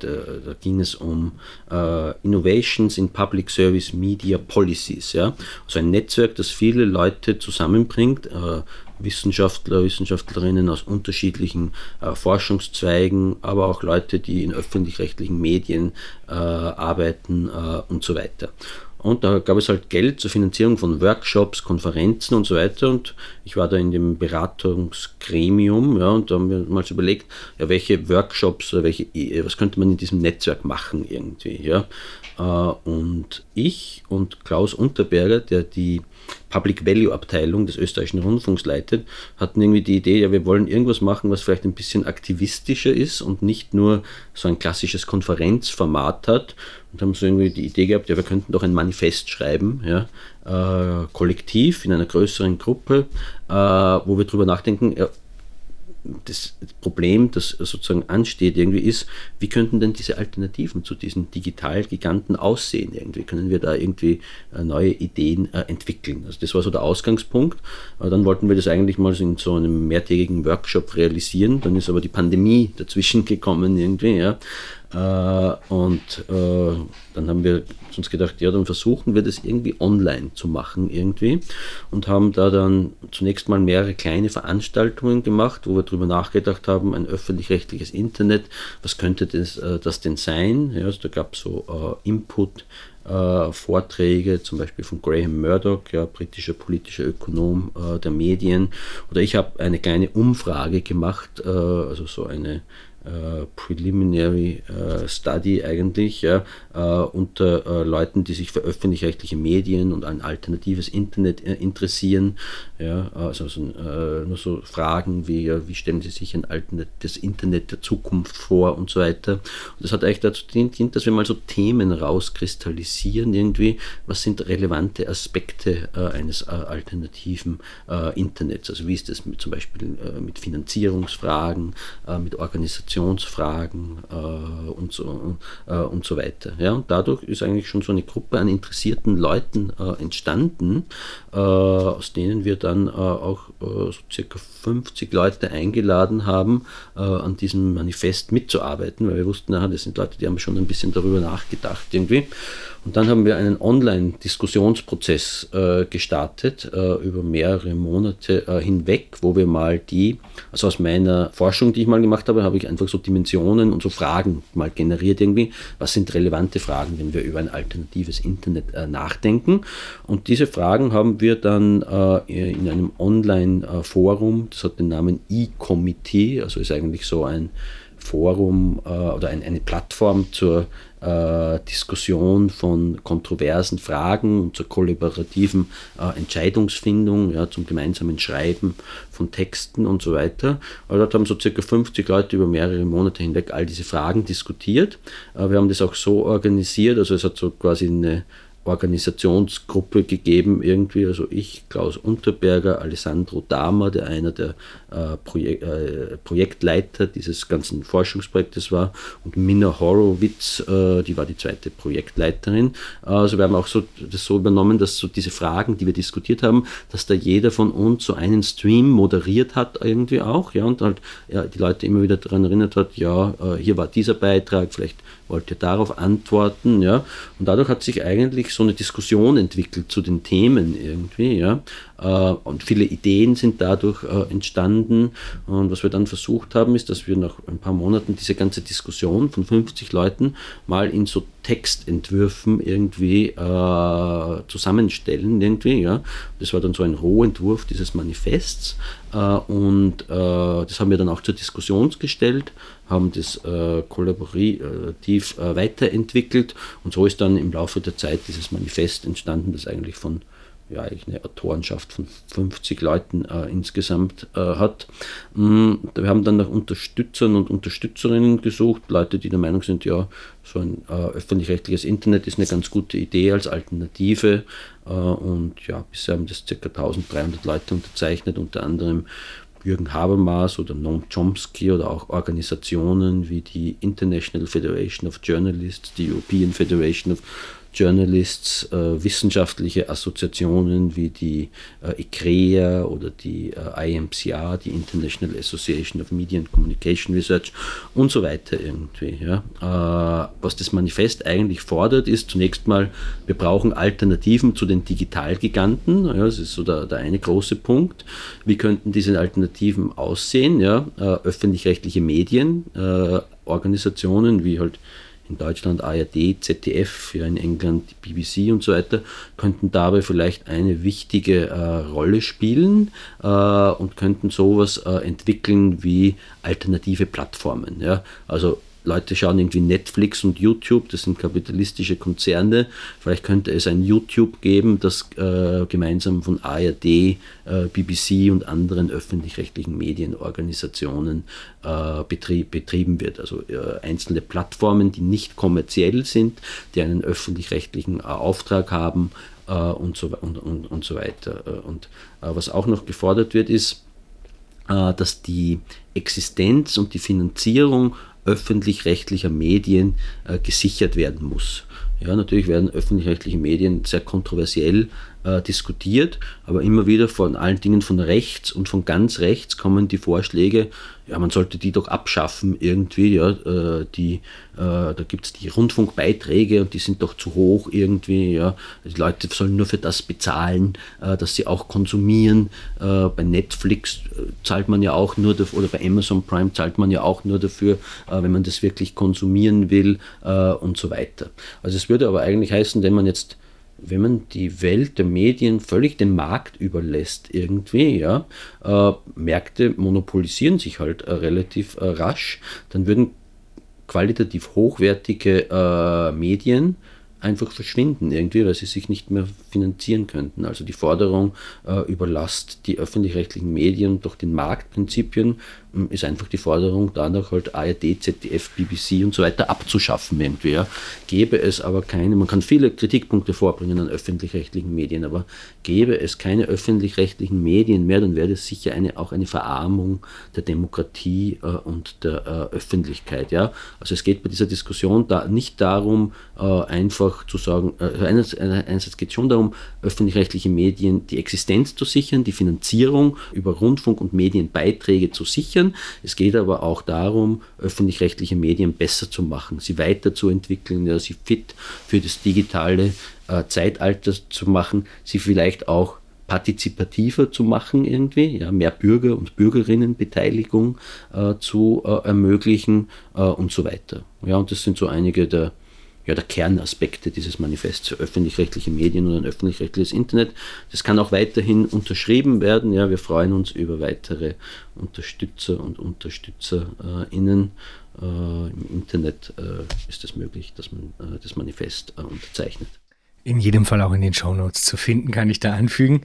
ging es um Innovations in Public Service Media Policies. Ja? Also ein Netzwerk, das viele Leute zusammenbringt, äh, Wissenschaftler, Wissenschaftlerinnen aus unterschiedlichen äh, Forschungszweigen, aber auch Leute, die in öffentlich-rechtlichen Medien äh, arbeiten äh, und so weiter. Und da gab es halt Geld zur Finanzierung von Workshops, Konferenzen und so weiter. Und ich war da in dem Beratungsgremium ja, und da haben wir mal so überlegt, ja, welche Workshops oder welche, äh, was könnte man in diesem Netzwerk machen irgendwie. Ja. Äh, und ich und Klaus Unterberger, der die Public Value Abteilung des österreichischen Rundfunks leitet, hatten irgendwie die Idee, ja, wir wollen irgendwas machen, was vielleicht ein bisschen aktivistischer ist und nicht nur so ein klassisches Konferenzformat hat und haben so irgendwie die Idee gehabt, ja, wir könnten doch ein Manifest schreiben, ja, äh, kollektiv in einer größeren Gruppe, äh, wo wir drüber nachdenken, ja, das Problem, das sozusagen ansteht, irgendwie ist, wie könnten denn diese Alternativen zu diesen Digitalgiganten aussehen? Irgendwie können wir da irgendwie äh, neue Ideen äh, entwickeln? Also das war so der Ausgangspunkt. Dann wollten wir das eigentlich mal in so einem mehrtägigen Workshop realisieren. Dann ist aber die Pandemie dazwischen gekommen irgendwie. Ja. Äh, und äh, dann haben wir uns gedacht, ja, dann versuchen wir das irgendwie online zu machen irgendwie und haben da dann zunächst mal mehrere kleine Veranstaltungen gemacht, wo wir darüber nachgedacht haben, ein öffentlich-rechtliches Internet, was könnte das, äh, das denn sein? Ja, also da gab es so Input, Vorträge, zum Beispiel von Graham Murdoch, ja, britischer politischer Ökonom äh, der Medien. Oder ich habe eine kleine Umfrage gemacht, äh, also so eine äh, preliminary äh, Study eigentlich ja, äh, unter äh, Leuten, die sich für öffentlich-rechtliche Medien und ein alternatives Internet interessieren. Ja, also so, also, nur so Fragen wie, wie stellen Sie sich ein alternatives Internet der Zukunft vor und so weiter. Und das hat eigentlich dazu dient, dass wir mal so Themen rauskristallisieren irgendwie, was sind relevante Aspekte eines alternativen Internets. Also wie ist das mit, zum Beispiel mit Finanzierungsfragen, mit Organisation Kommunikationsfragen äh, und, so, äh, und so weiter. Ja, und dadurch ist eigentlich schon so eine Gruppe an interessierten Leuten äh, entstanden, äh, aus denen wir dann äh, auch äh, so circa 50 Leute eingeladen haben, an diesem Manifest mitzuarbeiten, weil wir wussten, aha, das sind Leute, die haben schon ein bisschen darüber nachgedacht irgendwie. Und dann haben wir einen Online-Diskussionsprozess gestartet über mehrere Monate hinweg, wo wir mal die, also aus meiner Forschung, die ich mal gemacht habe, habe ich einfach durch so Dimensionen und so Fragen mal generiert irgendwie. Was sind relevante Fragen, wenn wir über ein alternatives Internet äh, nachdenken? Und diese Fragen haben wir dann äh, in einem Online-Forum, äh, das hat den Namen e committee also ist eigentlich so ein Forum äh, oder ein, eine Plattform zur äh, Diskussion von kontroversen Fragen und zur kollaborativen äh, Entscheidungsfindung, ja, zum gemeinsamen Schreiben von Texten und so weiter. Also dort haben so circa 50 Leute über mehrere Monate hinweg all diese Fragen diskutiert. Äh, wir haben das auch so organisiert, also es hat so quasi eine Organisationsgruppe gegeben, irgendwie, also ich, Klaus Unterberger, Alessandro Dahmer, der einer der äh, Projek äh, Projektleiter dieses ganzen Forschungsprojektes war und Minna Horowitz, äh, die war die zweite Projektleiterin. Also wir haben auch so, das so übernommen, dass so diese Fragen, die wir diskutiert haben, dass da jeder von uns so einen Stream moderiert hat irgendwie auch, ja, und halt ja, die Leute immer wieder daran erinnert hat, ja, äh, hier war dieser Beitrag, vielleicht wollt ihr darauf antworten, ja, und dadurch hat sich eigentlich so eine Diskussion entwickelt zu den Themen irgendwie, ja, äh, und viele Ideen sind dadurch äh, entstanden. Und was wir dann versucht haben, ist, dass wir nach ein paar Monaten diese ganze Diskussion von 50 Leuten mal in so Textentwürfen irgendwie äh, zusammenstellen, irgendwie, ja. Das war dann so ein Rohentwurf dieses Manifests äh, und äh, das haben wir dann auch zur Diskussion gestellt, haben das äh, kollaborativ weiterentwickelt und so ist dann im Laufe der Zeit dieses Manifest entstanden, das eigentlich von ja, eine Autorenschaft von 50 Leuten äh, insgesamt äh, hat. Mm, wir haben dann nach Unterstützern und Unterstützerinnen gesucht, Leute, die der Meinung sind, ja, so ein äh, öffentlich-rechtliches Internet ist eine ganz gute Idee als Alternative. Äh, und ja, bisher haben das ca. 1300 Leute unterzeichnet, unter anderem Jürgen Habermas oder Noam Chomsky oder auch Organisationen wie die International Federation of Journalists, die European Federation of Journalists, äh, wissenschaftliche Assoziationen wie die äh, ICREA oder die äh, IMCR, die International Association of Media and Communication Research und so weiter irgendwie. Ja. Äh, was das Manifest eigentlich fordert, ist zunächst mal, wir brauchen Alternativen zu den Digitalgiganten. Ja, das ist so der, der eine große Punkt. Wie könnten diese Alternativen aussehen? Ja? Äh, öffentlich-rechtliche Medien, äh, Organisationen wie halt in Deutschland ARD, ZDF, ja, in England die BBC und so weiter, könnten dabei vielleicht eine wichtige äh, Rolle spielen äh, und könnten sowas äh, entwickeln wie alternative Plattformen. Ja? Also Leute schauen irgendwie Netflix und YouTube, das sind kapitalistische Konzerne. Vielleicht könnte es ein YouTube geben, das äh, gemeinsam von ARD, äh, BBC und anderen öffentlich-rechtlichen Medienorganisationen äh, betrieb, betrieben wird. Also äh, einzelne Plattformen, die nicht kommerziell sind, die einen öffentlich-rechtlichen äh, Auftrag haben äh, und, so, und, und, und so weiter. Und was auch noch gefordert wird, ist, dass die Existenz und die Finanzierung öffentlich-rechtlicher Medien äh, gesichert werden muss. Ja, natürlich werden öffentlich-rechtliche Medien sehr kontroversiell äh, diskutiert, aber immer wieder von allen Dingen von rechts und von ganz rechts kommen die Vorschläge, ja, man sollte die doch abschaffen irgendwie, ja, äh, die, äh, da gibt es die Rundfunkbeiträge und die sind doch zu hoch irgendwie, ja, die Leute sollen nur für das bezahlen, äh, dass sie auch konsumieren, äh, bei Netflix äh, zahlt man ja auch nur dafür, oder bei Amazon Prime zahlt man ja auch nur dafür, äh, wenn man das wirklich konsumieren will und so weiter. Also es würde aber eigentlich heißen, wenn man jetzt wenn man die Welt der Medien völlig dem Markt überlässt irgendwie, ja, äh, Märkte monopolisieren sich halt äh, relativ äh, rasch, dann würden qualitativ hochwertige äh, Medien einfach verschwinden irgendwie, weil sie sich nicht mehr finanzieren könnten. Also die Forderung, äh, überlasst die öffentlich-rechtlichen Medien durch den Marktprinzipien, ist einfach die Forderung danach halt ARD, ZDF, BBC und so weiter abzuschaffen irgendwie. Ja. Gäbe es aber keine, man kann viele Kritikpunkte vorbringen an öffentlich-rechtlichen Medien, aber gäbe es keine öffentlich-rechtlichen Medien mehr, dann wäre das sicher eine, auch eine Verarmung der Demokratie äh, und der äh, Öffentlichkeit. Ja. Also es geht bei dieser Diskussion da nicht darum, äh, einfach zu sagen, äh, also einerseits, einerseits geht es schon darum, öffentlich-rechtliche Medien die Existenz zu sichern, die Finanzierung über Rundfunk und Medienbeiträge zu sichern, informieren. Es geht aber auch darum, öffentlich-rechtliche Medien besser zu machen, sie weiterzuentwickeln, ja, sie fit für das digitale äh, Zeitalter zu machen, sie vielleicht auch partizipativer zu machen irgendwie, ja, mehr Bürger- und Bürgerinnenbeteiligung äh, zu äh, ermöglichen äh, und so weiter. Ja, und das sind so einige der ja, der Kernaspekte dieses Manifests für öffentlich-rechtliche Medien und ein öffentlich-rechtliches Internet. Das kann auch weiterhin unterschrieben werden. Ja, wir freuen uns über weitere Unterstützer und UnterstützerInnen. Äh, äh, Im Internet äh, ist es möglich, dass man äh, das Manifest äh, unterzeichnet. In jedem Fall auch in den Shownotes zu finden, kann ich da anfügen.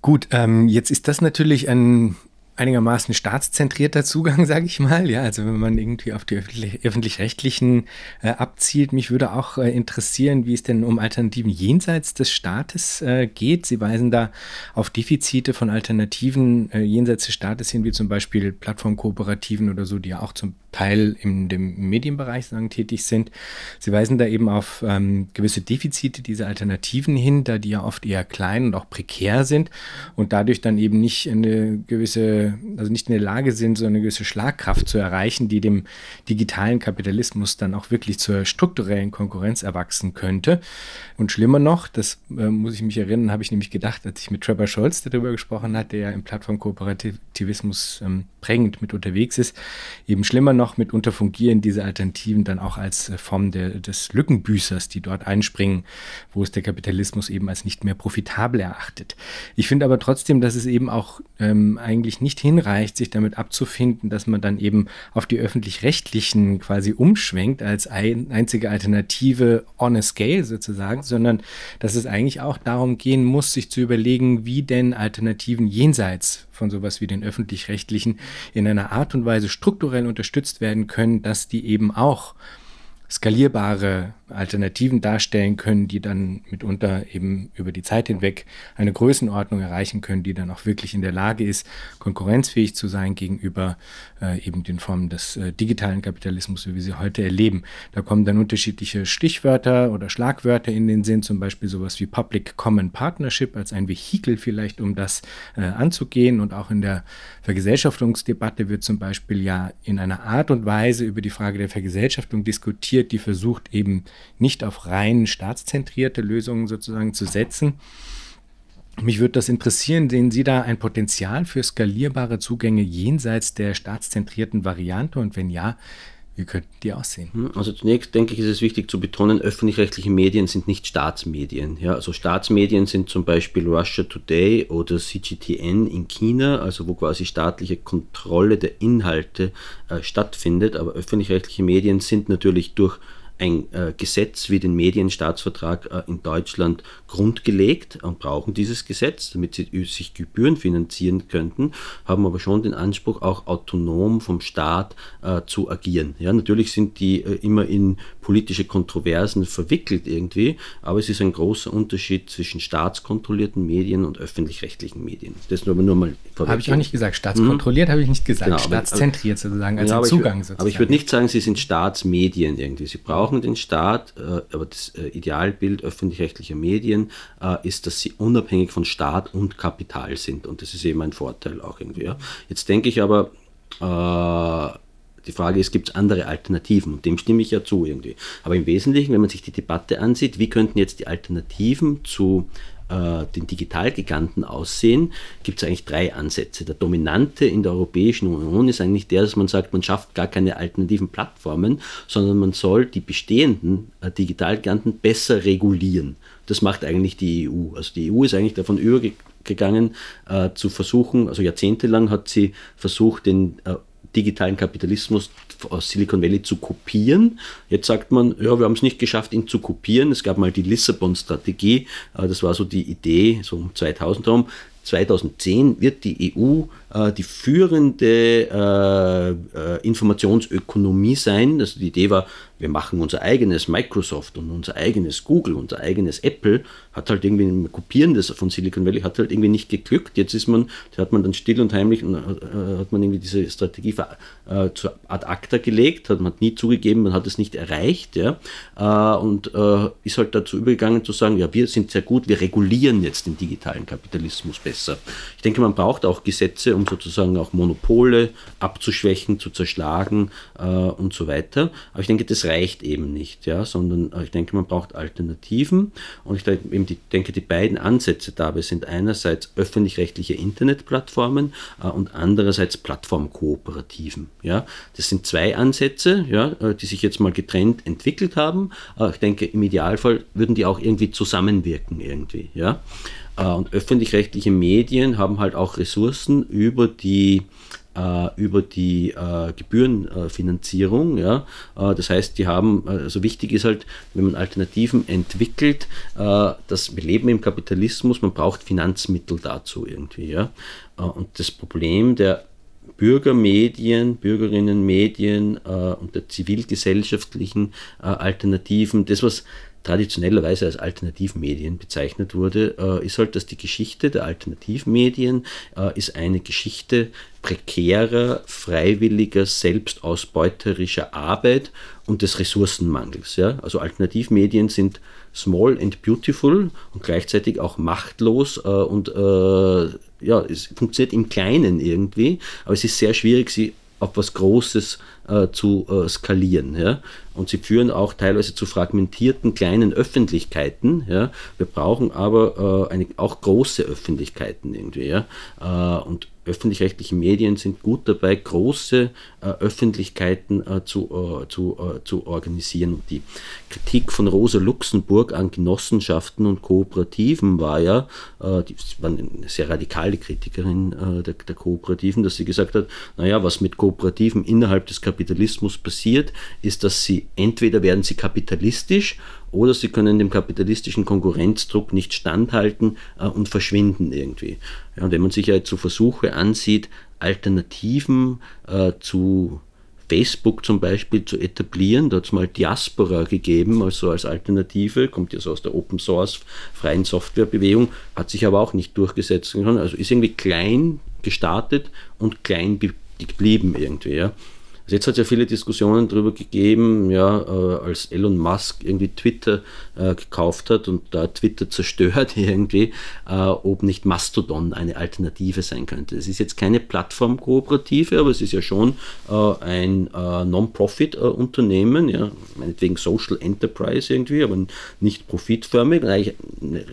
Gut, ähm, jetzt ist das natürlich ein einigermaßen staatszentrierter Zugang, sage ich mal. Ja, also wenn man irgendwie auf die öffentlich-rechtlichen äh, abzielt, mich würde auch äh, interessieren, wie es denn um Alternativen jenseits des Staates äh, geht. Sie weisen da auf Defizite von Alternativen äh, jenseits des Staates hin, wie zum Beispiel Plattformkooperativen oder so, die ja auch zum Teil in dem Medienbereich sagen, tätig sind. Sie weisen da eben auf ähm, gewisse Defizite dieser Alternativen hin, da die ja oft eher klein und auch prekär sind und dadurch dann eben nicht eine gewisse, also nicht in der Lage sind, so eine gewisse Schlagkraft zu erreichen, die dem digitalen Kapitalismus dann auch wirklich zur strukturellen Konkurrenz erwachsen könnte. Und schlimmer noch, das äh, muss ich mich erinnern, habe ich nämlich gedacht, als ich mit Trevor Scholz darüber gesprochen hatte, der ja im Plattformkooperativismus ähm, prägend mit unterwegs ist, eben schlimmer noch, noch mitunter fungieren diese Alternativen dann auch als äh, Form der, des Lückenbüßers, die dort einspringen, wo es der Kapitalismus eben als nicht mehr profitabel erachtet. Ich finde aber trotzdem, dass es eben auch ähm, eigentlich nicht hinreicht, sich damit abzufinden, dass man dann eben auf die öffentlich-rechtlichen quasi umschwenkt als ein, einzige Alternative on a scale sozusagen, sondern dass es eigentlich auch darum gehen muss, sich zu überlegen, wie denn Alternativen jenseits von sowas wie den öffentlich-rechtlichen in einer Art und Weise strukturell unterstützt werden können, dass die eben auch skalierbare Alternativen darstellen können, die dann mitunter eben über die Zeit hinweg eine Größenordnung erreichen können, die dann auch wirklich in der Lage ist, konkurrenzfähig zu sein gegenüber äh, eben den Formen des äh, digitalen Kapitalismus, wie wir sie heute erleben. Da kommen dann unterschiedliche Stichwörter oder Schlagwörter in den Sinn, zum Beispiel sowas wie Public Common Partnership als ein Vehikel vielleicht, um das äh, anzugehen. Und auch in der Vergesellschaftungsdebatte wird zum Beispiel ja in einer Art und Weise über die Frage der Vergesellschaftung diskutiert, die versucht eben nicht auf rein staatszentrierte Lösungen sozusagen zu setzen, mich würde das interessieren, sehen Sie da ein Potenzial für skalierbare Zugänge jenseits der staatszentrierten Variante? Und wenn ja, wie könnten die aussehen? Hm, also zunächst denke ich, ist es wichtig zu betonen, öffentlich-rechtliche Medien sind nicht Staatsmedien. Ja, also Staatsmedien sind zum Beispiel Russia Today oder CGTN in China, also wo quasi staatliche Kontrolle der Inhalte äh, stattfindet. Aber öffentlich-rechtliche Medien sind natürlich durch ein äh, Gesetz wie den Medienstaatsvertrag äh, in Deutschland grundgelegt und brauchen dieses Gesetz, damit sie äh, sich Gebühren finanzieren könnten, haben aber schon den Anspruch, auch autonom vom Staat äh, zu agieren. Ja, natürlich sind die äh, immer in politische Kontroversen verwickelt irgendwie, aber es ist ein großer Unterschied zwischen staatskontrollierten Medien und öffentlich-rechtlichen Medien. Das nur, nur mal Habe ich auch nicht gesagt. Hm? Staatskontrolliert hm? habe ich nicht gesagt. Genau, äh, Staatszentriert also aber, sozusagen als ja, Zugang ich, sozusagen. Aber ich würde nicht sagen, sie sind Staatsmedien irgendwie. Sie brauchen brauchen den Staat, äh, aber das äh, Idealbild öffentlich-rechtlicher Medien äh, ist, dass sie unabhängig von Staat und Kapital sind. Und das ist eben ein Vorteil auch irgendwie. Jetzt denke ich aber, die Frage ist, gibt es andere Alternativen? Und dem stimme ich ja zu irgendwie. Aber im Wesentlichen, wenn man sich die Debatte ansieht, wie könnten jetzt die Alternativen zu äh, den Digitalgiganten aussehen, gibt es eigentlich drei Ansätze. Der dominante in der Europäischen Union ist eigentlich der, dass man sagt, man schafft gar keine alternativen Plattformen, sondern man soll die bestehenden äh, Digitalgiganten besser regulieren. Das macht eigentlich die EU. Also die EU ist eigentlich davon übergegangen, äh, zu versuchen, also jahrzehntelang hat sie versucht, den äh, digitalen Kapitalismus aus Silicon Valley zu kopieren. Jetzt sagt man, ja, wir haben es nicht geschafft, ihn zu kopieren. Es gab mal die Lissabon-Strategie, äh, das war so die Idee, so um 2000 herum. 2010 wird die EU äh, die führende äh, äh, Informationsökonomie sein. Also die Idee war, wir machen unser eigenes Microsoft und unser eigenes Google, unser eigenes Apple, hat halt irgendwie, ein kopieren das von Silicon Valley, hat halt irgendwie nicht geglückt. Jetzt ist man, hat man dann still und heimlich, äh, äh hat man irgendwie diese Strategie für, äh, zur ad acta gelegt, hat man hat nie zugegeben, man hat es nicht erreicht, ja, und ist halt dazu übergegangen zu sagen, ja, wir sind sehr gut, wir regulieren jetzt den digitalen Kapitalismus besser. Ich denke, man braucht auch Gesetze, um um sozusagen auch Monopole abzuschwächen, zu zerschlagen äh, und so weiter. Aber ich denke, das reicht eben nicht, ja, sondern äh, ich denke, man braucht Alternativen. Und ich denke, die beiden Ansätze dabei sind einerseits öffentlich-rechtliche Internetplattformen äh, und andererseits Plattformkooperativen. Ja. Das sind zwei Ansätze, ja, äh, die sich jetzt mal getrennt entwickelt haben. Äh, ich denke, im Idealfall würden die auch irgendwie zusammenwirken irgendwie. Ja. Äh, und öffentlich-rechtliche Medien haben halt auch Ressourcen über die äh, über die äh, Gebührenfinanzierung. ja? Äh, das heißt, die haben, äh, also wichtig ist halt, wenn man Alternativen entwickelt, dass wir leben im Kapitalismus, man braucht Finanzmittel dazu irgendwie. Ja? und das Problem der Bürgermedien, Bürgerinnenmedien und der zivilgesellschaftlichen Alternativen, das was traditionellerweise als Alternativmedien bezeichnet wurde, äh, ist halt, dass die Geschichte der Alternativmedien äh, ist eine Geschichte prekärer, freiwilliger, selbstausbeuterischer Arbeit und des Ressourcenmangels. Ja? Also Alternativmedien sind small and beautiful und gleichzeitig auch machtlos äh, und äh, ja, es funktioniert im Kleinen irgendwie, aber es ist sehr schwierig, sie auf was Großes äh, zu äh, skalieren. Ja? Und sie führen auch teilweise zu fragmentierten kleinen Öffentlichkeiten. Ja? Wir brauchen aber äh, eine, auch große Öffentlichkeiten irgendwie. Ja? Äh, und öffentlich-rechtlichen Medien sind gut dabei, große äh, Öffentlichkeiten äh, zu, äh, zu, äh, zu organisieren. Die Kritik von Rosa Luxemburg an Genossenschaften und Kooperativen war ja, äh, die war eine sehr radikale Kritikerin äh, der, der, Kooperativen, dass sie gesagt hat, naja, was mit Kooperativen innerhalb des Kapitalismus passiert, ist, dass sie entweder werden sie kapitalistisch oder sie können dem kapitalistischen Konkurrenzdruck nicht standhalten äh, und verschwinden irgendwie. Ja, und wenn man sich ja jetzt so Versuche ansieht, Alternativen äh, zu Facebook zum Beispiel zu etablieren. Da hat es mal Diaspora gegeben, also als Alternative, kommt ja so aus der Open Source freien Softwarebewegung, hat sich aber auch nicht durchgesetzt. Also ist irgendwie klein gestartet und klein geblieben irgendwie. Ja. Also jetzt hat es ja viele Diskussionen darüber gegeben, ja, äh, als Elon Musk irgendwie Twitter äh, gekauft hat und da Twitter zerstört irgendwie, äh, ob nicht Mastodon eine Alternative sein könnte. Es ist jetzt keine Plattformkooperative, aber es ist ja schon äh, ein äh, Non-Profit-Unternehmen, ja, meinetwegen Social Enterprise irgendwie, aber nicht profitförmig, eine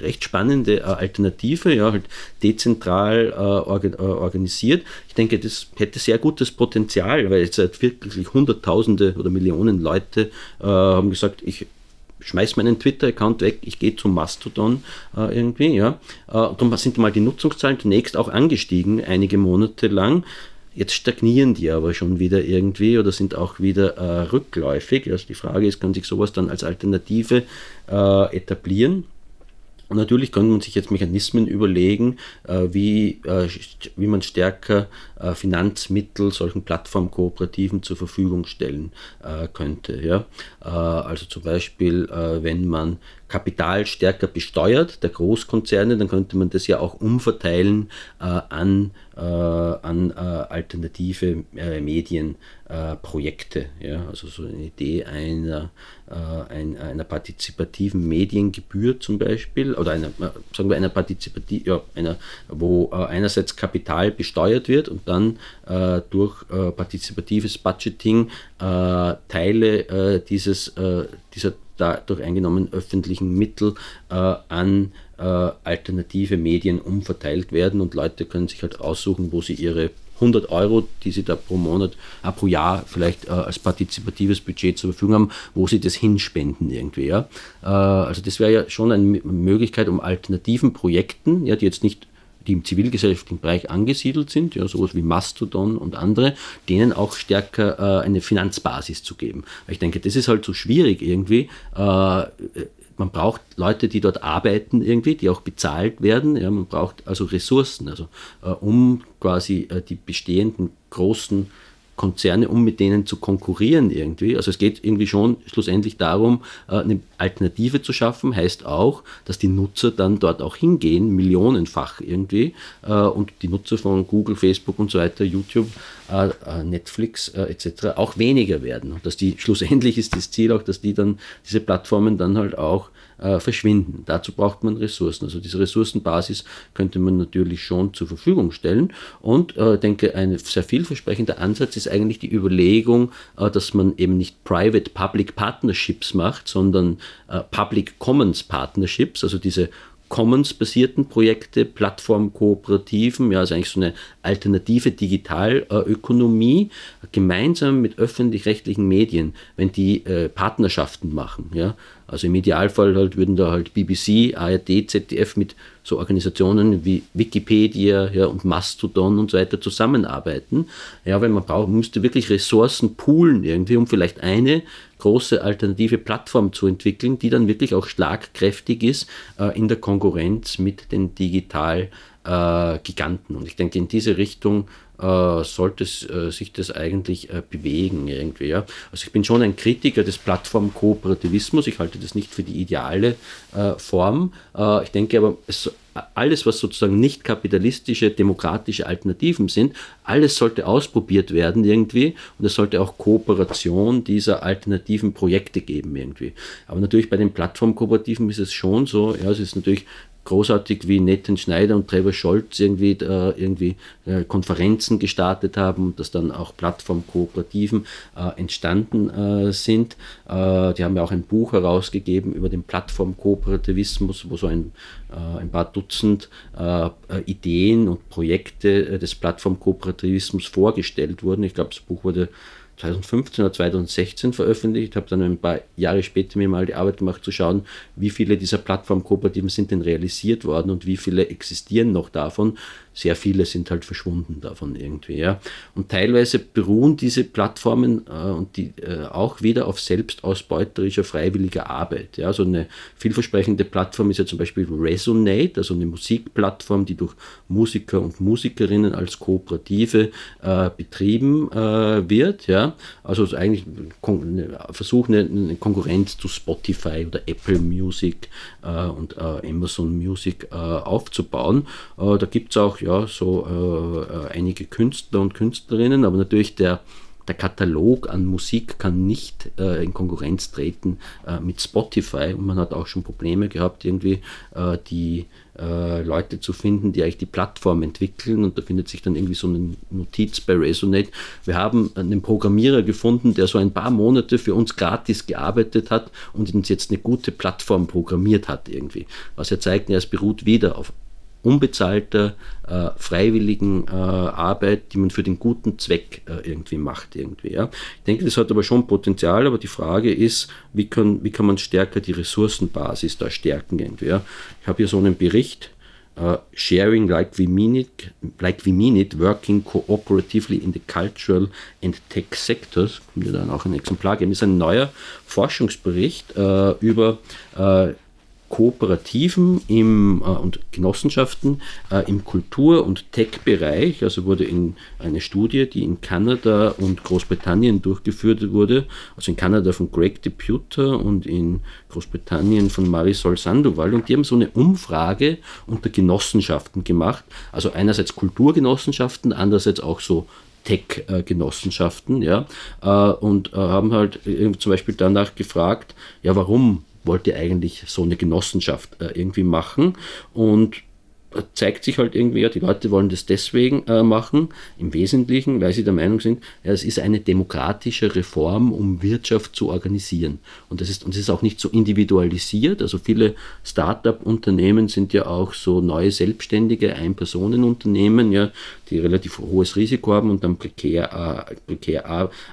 recht spannende äh, Alternative, ja, halt dezentral orga organisiert. Ich denke, das hätte sehr gutes Potenzial, weil jetzt halt wirklich Hunderttausende oder Millionen Leute äh, haben gesagt, ich schmeiß meinen Twitter-Account weg, ich gehe zum Mastodon äh, irgendwie, ja. Äh, darum sind mal die Nutzungszahlen zunächst auch angestiegen, einige Monate lang. Jetzt stagnieren die aber schon wieder irgendwie oder sind auch wieder äh, rückläufig. Also die Frage ist, kann sich sowas dann als Alternative äh, etablieren? Und natürlich könnte man sich jetzt Mechanismen überlegen, äh, wie, äh, wie man stärker äh, Finanzmittel solchen Plattformkooperativen zur Verfügung stellen könnte. Ja? also zum Beispiel, wenn man Kapital stärker besteuert, der Großkonzerne, dann könnte man das ja auch umverteilen äh, an, äh, an äh, alternative äh, Medienprojekte. Äh, ja? Also so eine Idee einer, äh, ein, einer partizipativen Mediengebühr zum Beispiel oder einer, sagen wir einer partizipativen, ja, einer, wo einerseits Kapital besteuert wird und dann durch partizipatives Budgeting äh, Teile äh, dieses, äh, dieser dadurch eingenommenen öffentlichen Mittel äh, an äh, alternative Medien umverteilt werden und Leute können sich halt aussuchen, wo sie ihre 100 Euro, die sie da pro Monat, ah, pro Jahr vielleicht äh, als partizipatives Budget zur Verfügung haben, wo sie das hinspenden irgendwie. Ja? Äh, also das wäre ja schon eine Möglichkeit, um alternativen Projekten, ja, die jetzt nicht die im zivilgesellschaftlichen Bereich angesiedelt sind, ja, sowas wie Mastodon und andere, denen auch stärker äh, eine Finanzbasis zu geben. ich denke, das ist halt so schwierig irgendwie. Äh, man braucht Leute, die dort arbeiten irgendwie, die auch bezahlt werden. Ja, man braucht also Ressourcen, also äh, um quasi äh, die bestehenden großen äh, Konzerne, um mit denen zu konkurrieren irgendwie. Also es geht irgendwie schon schlussendlich darum, äh, eine Alternative zu schaffen, heißt auch, dass die Nutzer dann dort auch hingehen, millionenfach irgendwie. Äh, und die Nutzer von Google, Facebook und so weiter, YouTube, äh, Netflix etc. auch weniger werden. Und dass die schlussendlich ist das Ziel auch, dass die dann diese Plattformen dann halt auch äh, verschwinden. Dazu braucht man Ressourcen. Also diese Ressourcenbasis könnte man natürlich schon zur Verfügung stellen. Und äh, denke, ein sehr vielversprechender Ansatz ist eigentlich die Überlegung, äh, dass man eben nicht Private-Public Partnerships macht, sondern äh, Public Commons Partnerships, also diese Commons-basierten Projekte, Plattformkooperativen, ja, also eigentlich so eine alternative Digitalökonomie, gemeinsam mit öffentlich-rechtlichen Medien, wenn die äh, Partnerschaften machen. Ja. Also im Idealfall halt würden da halt BBC, ARD, ZDF mit so Organisationen wie Wikipedia ja, und Mastodon und so weiter zusammenarbeiten. Ja, weil man braucht, müsste wirklich Ressourcen poolen irgendwie, um vielleicht eine große alternative Plattform zu entwickeln, die dann wirklich auch schlagkräftig ist äh, in der Konkurrenz mit den Digital-Giganten. Äh, Und ich denke, in diese Richtung äh, sollte es, äh, sich das eigentlich äh, bewegen irgendwie. Ja? Also ich bin schon ein Kritiker des Plattformkooperativismus. Ich halte das nicht für die ideale äh, Form. ich denke aber, es alles, was sozusagen nicht kapitalistische, demokratische Alternativen sind, alles sollte ausprobiert werden irgendwie und es sollte auch Kooperation dieser alternativen Projekte geben irgendwie. Aber natürlich bei den Plattformkooperativen ist es schon so, ja, es ist natürlich großartig wie Nathan Schneider und Trevor Scholz irgendwie, äh, irgendwie äh, Konferenzen gestartet haben, dass dann auch Plattformkooperativen äh, entstanden äh, sind. Äh, die haben ja auch ein Buch herausgegeben über den Plattformkooperativismus, wo so ein, äh, ein paar Dutzend Ideen und Projekte des Plattformkooperativismus vorgestellt wurden. Ich glaube, das Buch wurde 2015 oder 2016 veröffentlicht, habe dann ein paar Jahre später mir mal die Arbeit gemacht zu schauen, wie viele dieser Plattformkooperativen sind denn realisiert worden und wie viele existieren noch davon. Sehr viele sind halt verschwunden davon irgendwie. Ja. Und teilweise beruhen diese Plattformen äh, und die äh, auch wieder auf selbstausbeuterischer freiwilliger Arbeit. Ja. So eine vielversprechende Plattform ist ja zum Beispiel Resonate, also eine Musikplattform, die durch Musiker und Musikerinnen als Kooperative äh, betrieben äh, wird. Ja. Also eigentlich ne, versuchen ne, ne, eine Konkurrenz zu Spotify oder Apple Music äh, und äh, Amazon Music äh, aufzubauen. Äh, da gibt es auch ja, so äh, einige Künstler und Künstlerinnen, aber natürlich der der Katalog an Musik kann nicht äh, in Konkurrenz treten äh, mit Spotify und man hat auch schon Probleme gehabt, irgendwie äh, die äh, Leute zu finden, die eigentlich die Plattform entwickeln. Und da findet sich dann irgendwie so eine Notiz bei Resonate. Wir haben einen Programmierer gefunden, der so ein paar Monate für uns gratis gearbeitet hat und uns jetzt eine gute Plattform programmiert hat irgendwie. Was er zeigt, er es beruht wieder auf unbezahlter, äh, freiwilligen äh, Arbeit, die man für den guten Zweck äh, irgendwie macht. Irgendwie, ja. Ich denke, das hat aber schon Potenzial, aber die Frage ist, wie kann, wie kann man stärker die Ressourcenbasis da stärken? Irgendwie, ja. Ich habe hier so einen Bericht, Uh, sharing like we mean it, like we mean it, working cooperatively in the cultural and tech sectors. Kommt wir dann auch ein Exemplar geben. Das ist ein neuer Forschungsbericht uh, über uh, Kooperativen im, äh, und Genossenschaften äh, im Kultur- und Tech-Bereich. Also wurde in eine Studie, die in Kanada und Großbritannien durchgeführt wurde, also in Kanada von Greg DePuter und in Großbritannien von Marisol Sandoval. Und die haben so eine Umfrage unter Genossenschaften gemacht. Also einerseits Kulturgenossenschaften, andererseits auch so Tech-Genossenschaften, ja, äh, und äh, haben halt äh, zum Beispiel danach gefragt, ja, warum wollte eigentlich so eine Genossenschaft äh, irgendwie machen und zeigt sich halt irgendwie, ja, die Leute wollen das deswegen äh, machen, im Wesentlichen, weil sie der Meinung sind, ja, es ist eine demokratische Reform, um Wirtschaft zu organisieren. Und das ist, es ist auch nicht so individualisiert. Also viele Start-up-Unternehmen sind ja auch so neue Selbstständige, Ein-Personen-Unternehmen, ja, die relativ hohes Risiko haben und dann prekär, äh, prekär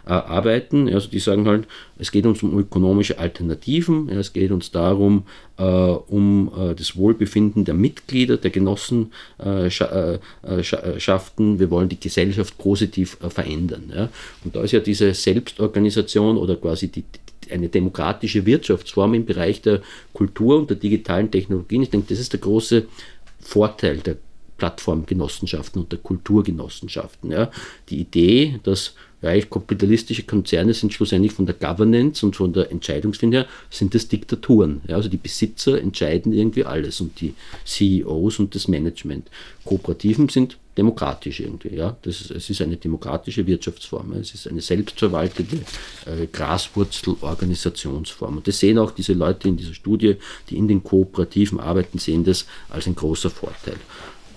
äh, arbeiten. Also die sagen halt, es geht uns um ökonomische Alternativen, ja, es geht uns darum, äh, um äh, das Wohlbefinden der Mitglieder, der Genossenschaften. Äh, Wir wollen die Gesellschaft positiv verändern. Ja? Und da ist ja diese Selbstorganisation oder quasi die, eine demokratische Wirtschaftsform im Bereich der Kultur und der digitalen Technologien. Ich denke, das ist der große Vorteil der Plattformgenossenschaften und der Kulturgenossenschaften. Ja? Die Idee, dass Reich kapitalistische Konzerne sind schlussendlich von der Governance und von der Entscheidungsfindung her, sind das Diktaturen. Ja, also die Besitzer entscheiden irgendwie alles und die CEOs und das Management. Kooperativen sind demokratisch irgendwie. Ja? Das ist, es ist eine demokratische Wirtschaftsform, es ist eine selbstverwaltete äh, Graswurzelorganisationsform. Und das sehen auch diese Leute in dieser Studie, die in den Kooperativen arbeiten, sehen das als ein großer Vorteil.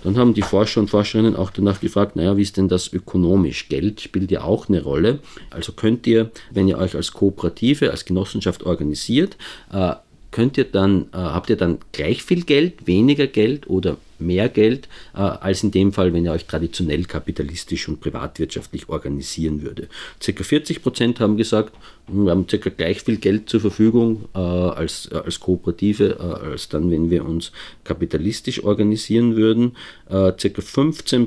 Dann haben die Forscher und Forscherinnen auch danach gefragt, naja, wie ist denn das ökonomisch? Geld spielt ja auch eine Rolle. Also könnt ihr, wenn ihr euch als Kooperative, als Genossenschaft organisiert, äh, könnt ihr dann, äh, habt ihr dann gleich viel Geld, weniger Geld oder mehr Geld, äh, als in dem Fall, wenn ihr euch traditionell kapitalistisch und privatwirtschaftlich organisieren würde. Circa 40 haben gesagt, hm, wir haben circa gleich viel Geld zur Verfügung äh, als, äh, als Kooperative, äh, als dann, wenn wir uns kapitalistisch organisieren würden. Äh, circa 15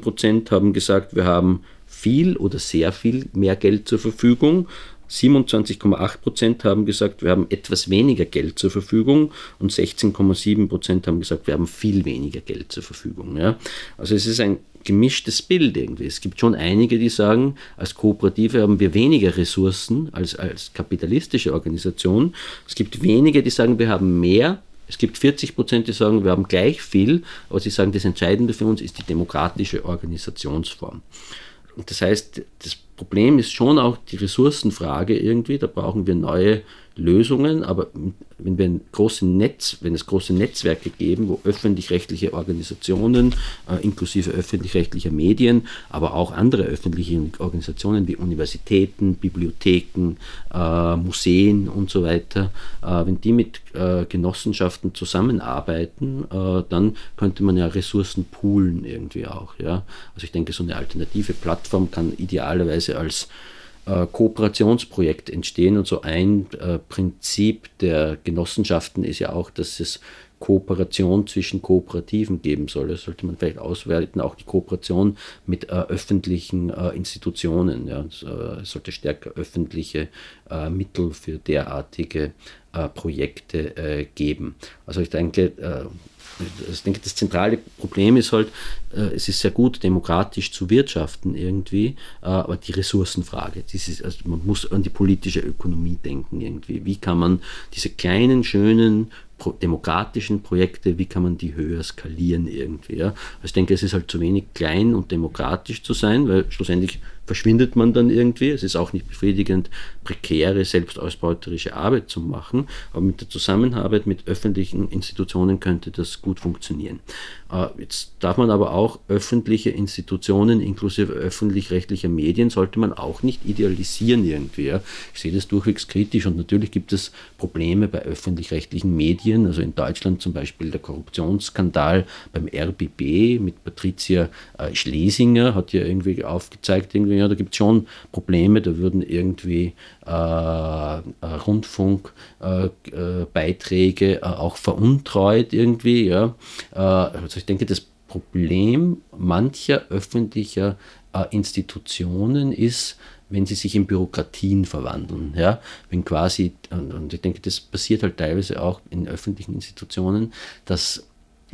haben gesagt, wir haben viel oder sehr viel mehr Geld zur Verfügung. 27,8 Prozent haben gesagt, wir haben etwas weniger Geld zur Verfügung und 16,7 Prozent haben gesagt, wir haben viel weniger Geld zur Verfügung. Ja. Also es ist ein gemischtes Bild irgendwie. Es gibt schon einige, die sagen, als Kooperative haben wir weniger Ressourcen als als kapitalistische Organisation. Es gibt wenige, die sagen, wir haben mehr. Es gibt 40 Prozent, die sagen, wir haben gleich viel, aber sie sagen, das Entscheidende für uns ist die demokratische Organisationsform. Und das heißt, das Problem ist schon auch die Ressourcenfrage irgendwie. Da brauchen wir neue Lösungen, aber wenn, wir ein große Netz, wenn es große Netzwerke geben, wo öffentlich-rechtliche Organisationen, äh, inklusive öffentlich-rechtlicher Medien, aber auch andere öffentliche Organisationen wie Universitäten, Bibliotheken, äh, Museen und so weiter, äh, wenn die mit äh, Genossenschaften zusammenarbeiten, äh, dann könnte man ja Ressourcen poolen irgendwie auch. Ja? Also ich denke, so eine alternative Plattform kann idealerweise als äh, Kooperationsprojekt entstehen. Und so ein äh, Prinzip der Genossenschaften ist ja auch, dass es Kooperation zwischen Kooperativen geben soll. Das sollte man vielleicht auswerten, auch die Kooperation mit äh, öffentlichen äh, Institutionen. Ja. Äh, es äh, sollte stärker öffentliche äh, Mittel für derartige Projekte geben. Also ich denke, ich denke, das zentrale Problem ist halt, äh, es ist sehr gut, demokratisch zu wirtschaften irgendwie, äh, aber die Ressourcenfrage, ist, also man muss an die politische Ökonomie denken irgendwie. Wie kann man diese kleinen, schönen, demokratischen Projekte, wie kann man die höher skalieren irgendwie. Ja? Also ich denke, es ist halt zu wenig klein und demokratisch zu sein, weil schlussendlich verschwindet man dann irgendwie. Es ist auch nicht befriedigend, prekäre, selbstausbeuterische Arbeit zu machen, aber mit der Zusammenarbeit mit öffentlichen Institutionen könnte das gut funktionieren. Äh, jetzt darf man aber auch öffentliche Institutionen inklusive öffentlich-rechtlicher Medien sollte man auch nicht idealisieren irgendwie. Ich sehe das durchwegs kritisch und natürlich gibt es Probleme bei öffentlich-rechtlichen Medien, also in Deutschland zum Beispiel der Korruptionsskandal beim RBB mit Patricia äh, Schlesinger hat ja irgendwie aufgezeigt, irgendwie ja, da gibt es schon Probleme, da würden irgendwie äh, äh Rundfunkbeiträge äh, äh, äh, auch veruntreut irgendwie. Ja. also ich denke, das Problem mancher öffentlicher Institutionen ist, wenn sie sich in Bürokratien verwandeln. Ja? Wenn quasi, und, und ich denke, das passiert halt teilweise auch in öffentlichen Institutionen, dass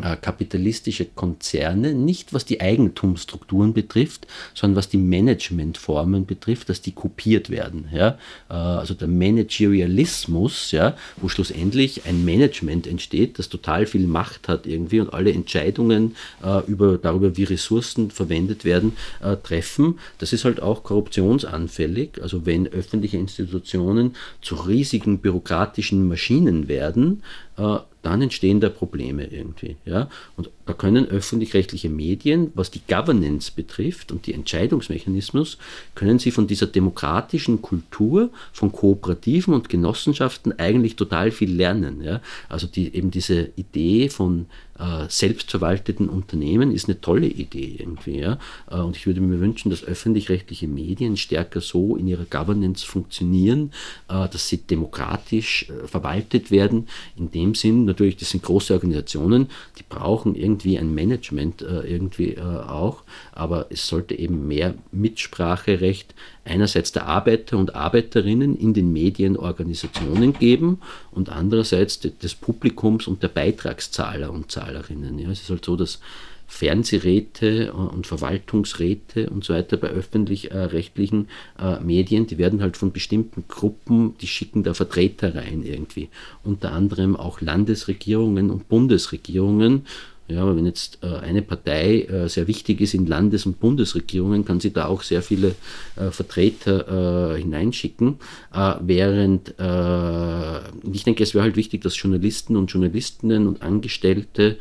äh, kapitalistische Konzerne, nicht was die Eigentumsstrukturen betrifft, sondern was die Managementformen betrifft, dass die kopiert werden. Ja? Äh, also der Managerialismus, ja, wo schlussendlich ein Management entsteht, das total viel Macht hat irgendwie und alle Entscheidungen äh, über, darüber, wie Ressourcen verwendet werden, äh, treffen. Das ist halt auch korruptionsanfällig. Also wenn öffentliche Institutionen zu riesigen bürokratischen Maschinen werden, äh, dann entstehen da Probleme irgendwie. Ja? Und da können öffentlich-rechtliche Medien, was die Governance betrifft und die Entscheidungsmechanismus, können sie von dieser demokratischen Kultur, von Kooperativen und Genossenschaften eigentlich total viel lernen. Ja? Also die, eben diese Idee von äh, selbstverwalteten Unternehmen ist eine tolle Idee irgendwie. Ja? Äh, und ich würde mir wünschen, dass öffentlich-rechtliche Medien stärker so in ihrer Governance funktionieren, äh, dass sie demokratisch verwaltet werden. In dem Sinn natürlich, das sind große Organisationen, die brauchen irgendwie irgendwie ein Management äh, irgendwie äh, auch, aber es sollte eben mehr Mitspracherecht einerseits der Arbeiter und Arbeiterinnen in den Medienorganisationen geben und andererseits de, des Publikums und der Beitragszahler und Zahlerinnen. Ja. Es ist halt so, dass Fernsehräte äh, und Verwaltungsräte und so weiter bei öffentlich-rechtlichen äh, äh, Medien, die werden halt von bestimmten Gruppen, die schicken da Vertreter rein irgendwie. Unter anderem auch Landesregierungen und Bundesregierungen ja, aber wenn jetzt äh, eine Partei äh, sehr wichtig ist in Landes- und Bundesregierungen, kann sie da auch sehr viele äh, Vertreter äh, hineinschicken. Äh, während äh, ich denke, es wäre halt wichtig, dass Journalisten und Journalistinnen und Angestellte,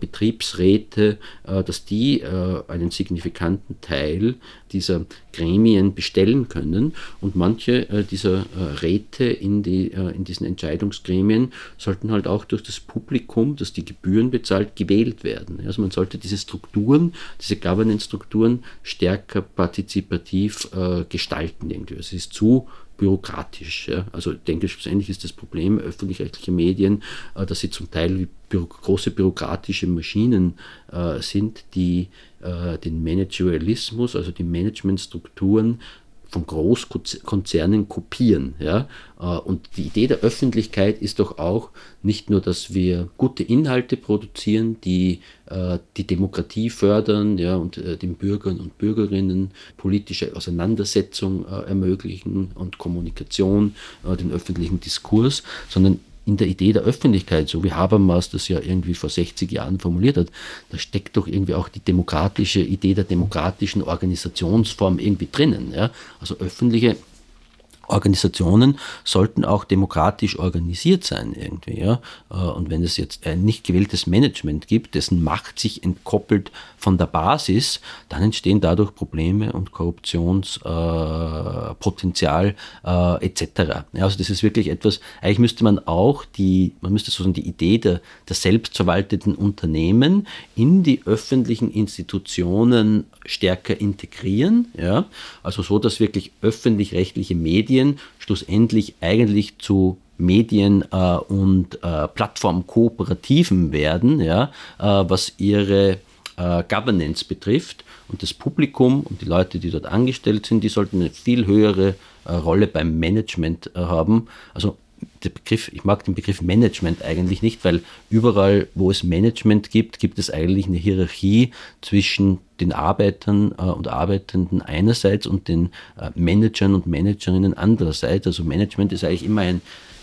Betriebsräte, dass die einen signifikanten Teil dieser Gremien bestellen können. Und manche äh, dieser äh, Räte in, die, äh, in diesen Entscheidungsgremien sollten halt auch durch das Publikum, das die Gebühren bezahlt, gewählt werden. Also man sollte diese Strukturen, diese Governance-Strukturen stärker partizipativ äh, gestalten. Irgendwie. Also es ist zu bürokratisch. Ja. Also denke ich, schlussendlich ist das Problem öffentlich-rechtlicher Medien, äh, dass sie zum Teil wie büro große bürokratische Maschinen äh, sind, die äh, den Managerialismus, also die Managementstrukturen von Großkonzernen kopieren. Ja? Äh, und die Idee der Öffentlichkeit ist doch auch nicht nur, dass wir gute Inhalte produzieren, die äh, die Demokratie fördern ja, und den Bürgern und Bürgerinnen politische Auseinandersetzung ermöglichen und Kommunikation, den öffentlichen Diskurs, sondern in der Idee der Öffentlichkeit, so wie Habermas das ja irgendwie vor 60 Jahren formuliert hat, da steckt doch irgendwie auch die demokratische Idee der demokratischen Organisationsform irgendwie drinnen. Ja? Also öffentliche Organisationen sollten auch demokratisch organisiert sein irgendwie. Ja? Äh, und wenn es jetzt ein nicht gewähltes Management gibt, dessen Macht sich entkoppelt von der Basis, dann entstehen dadurch Probleme und Korruptionspotenzial äh, äh, etc. Ja, also das ist wirklich etwas, eigentlich müsste man auch die, man müsste sozusagen die Idee der, der selbstverwalteten Unternehmen in die öffentlichen Institutionen stärker integrieren. Ja? Also so, dass wirklich öffentlich-rechtliche Medien Medien schlussendlich eigentlich zu Medien äh, und äh, Plattformkooperativen werden, ja, äh, was ihre äh, Governance betrifft. Und das Publikum und die Leute, die dort angestellt sind, die sollten eine viel höhere äh, Rolle beim Management äh, haben. Also der Begriff, ich mag den Begriff Management eigentlich nicht, weil überall, wo es Management gibt, gibt es eigentlich eine Hierarchie zwischen den Arbeitern äh, und Arbeitenden einerseits und den äh, Managern und Managerinnen andererseits. Also Management ist eigentlich immer ein,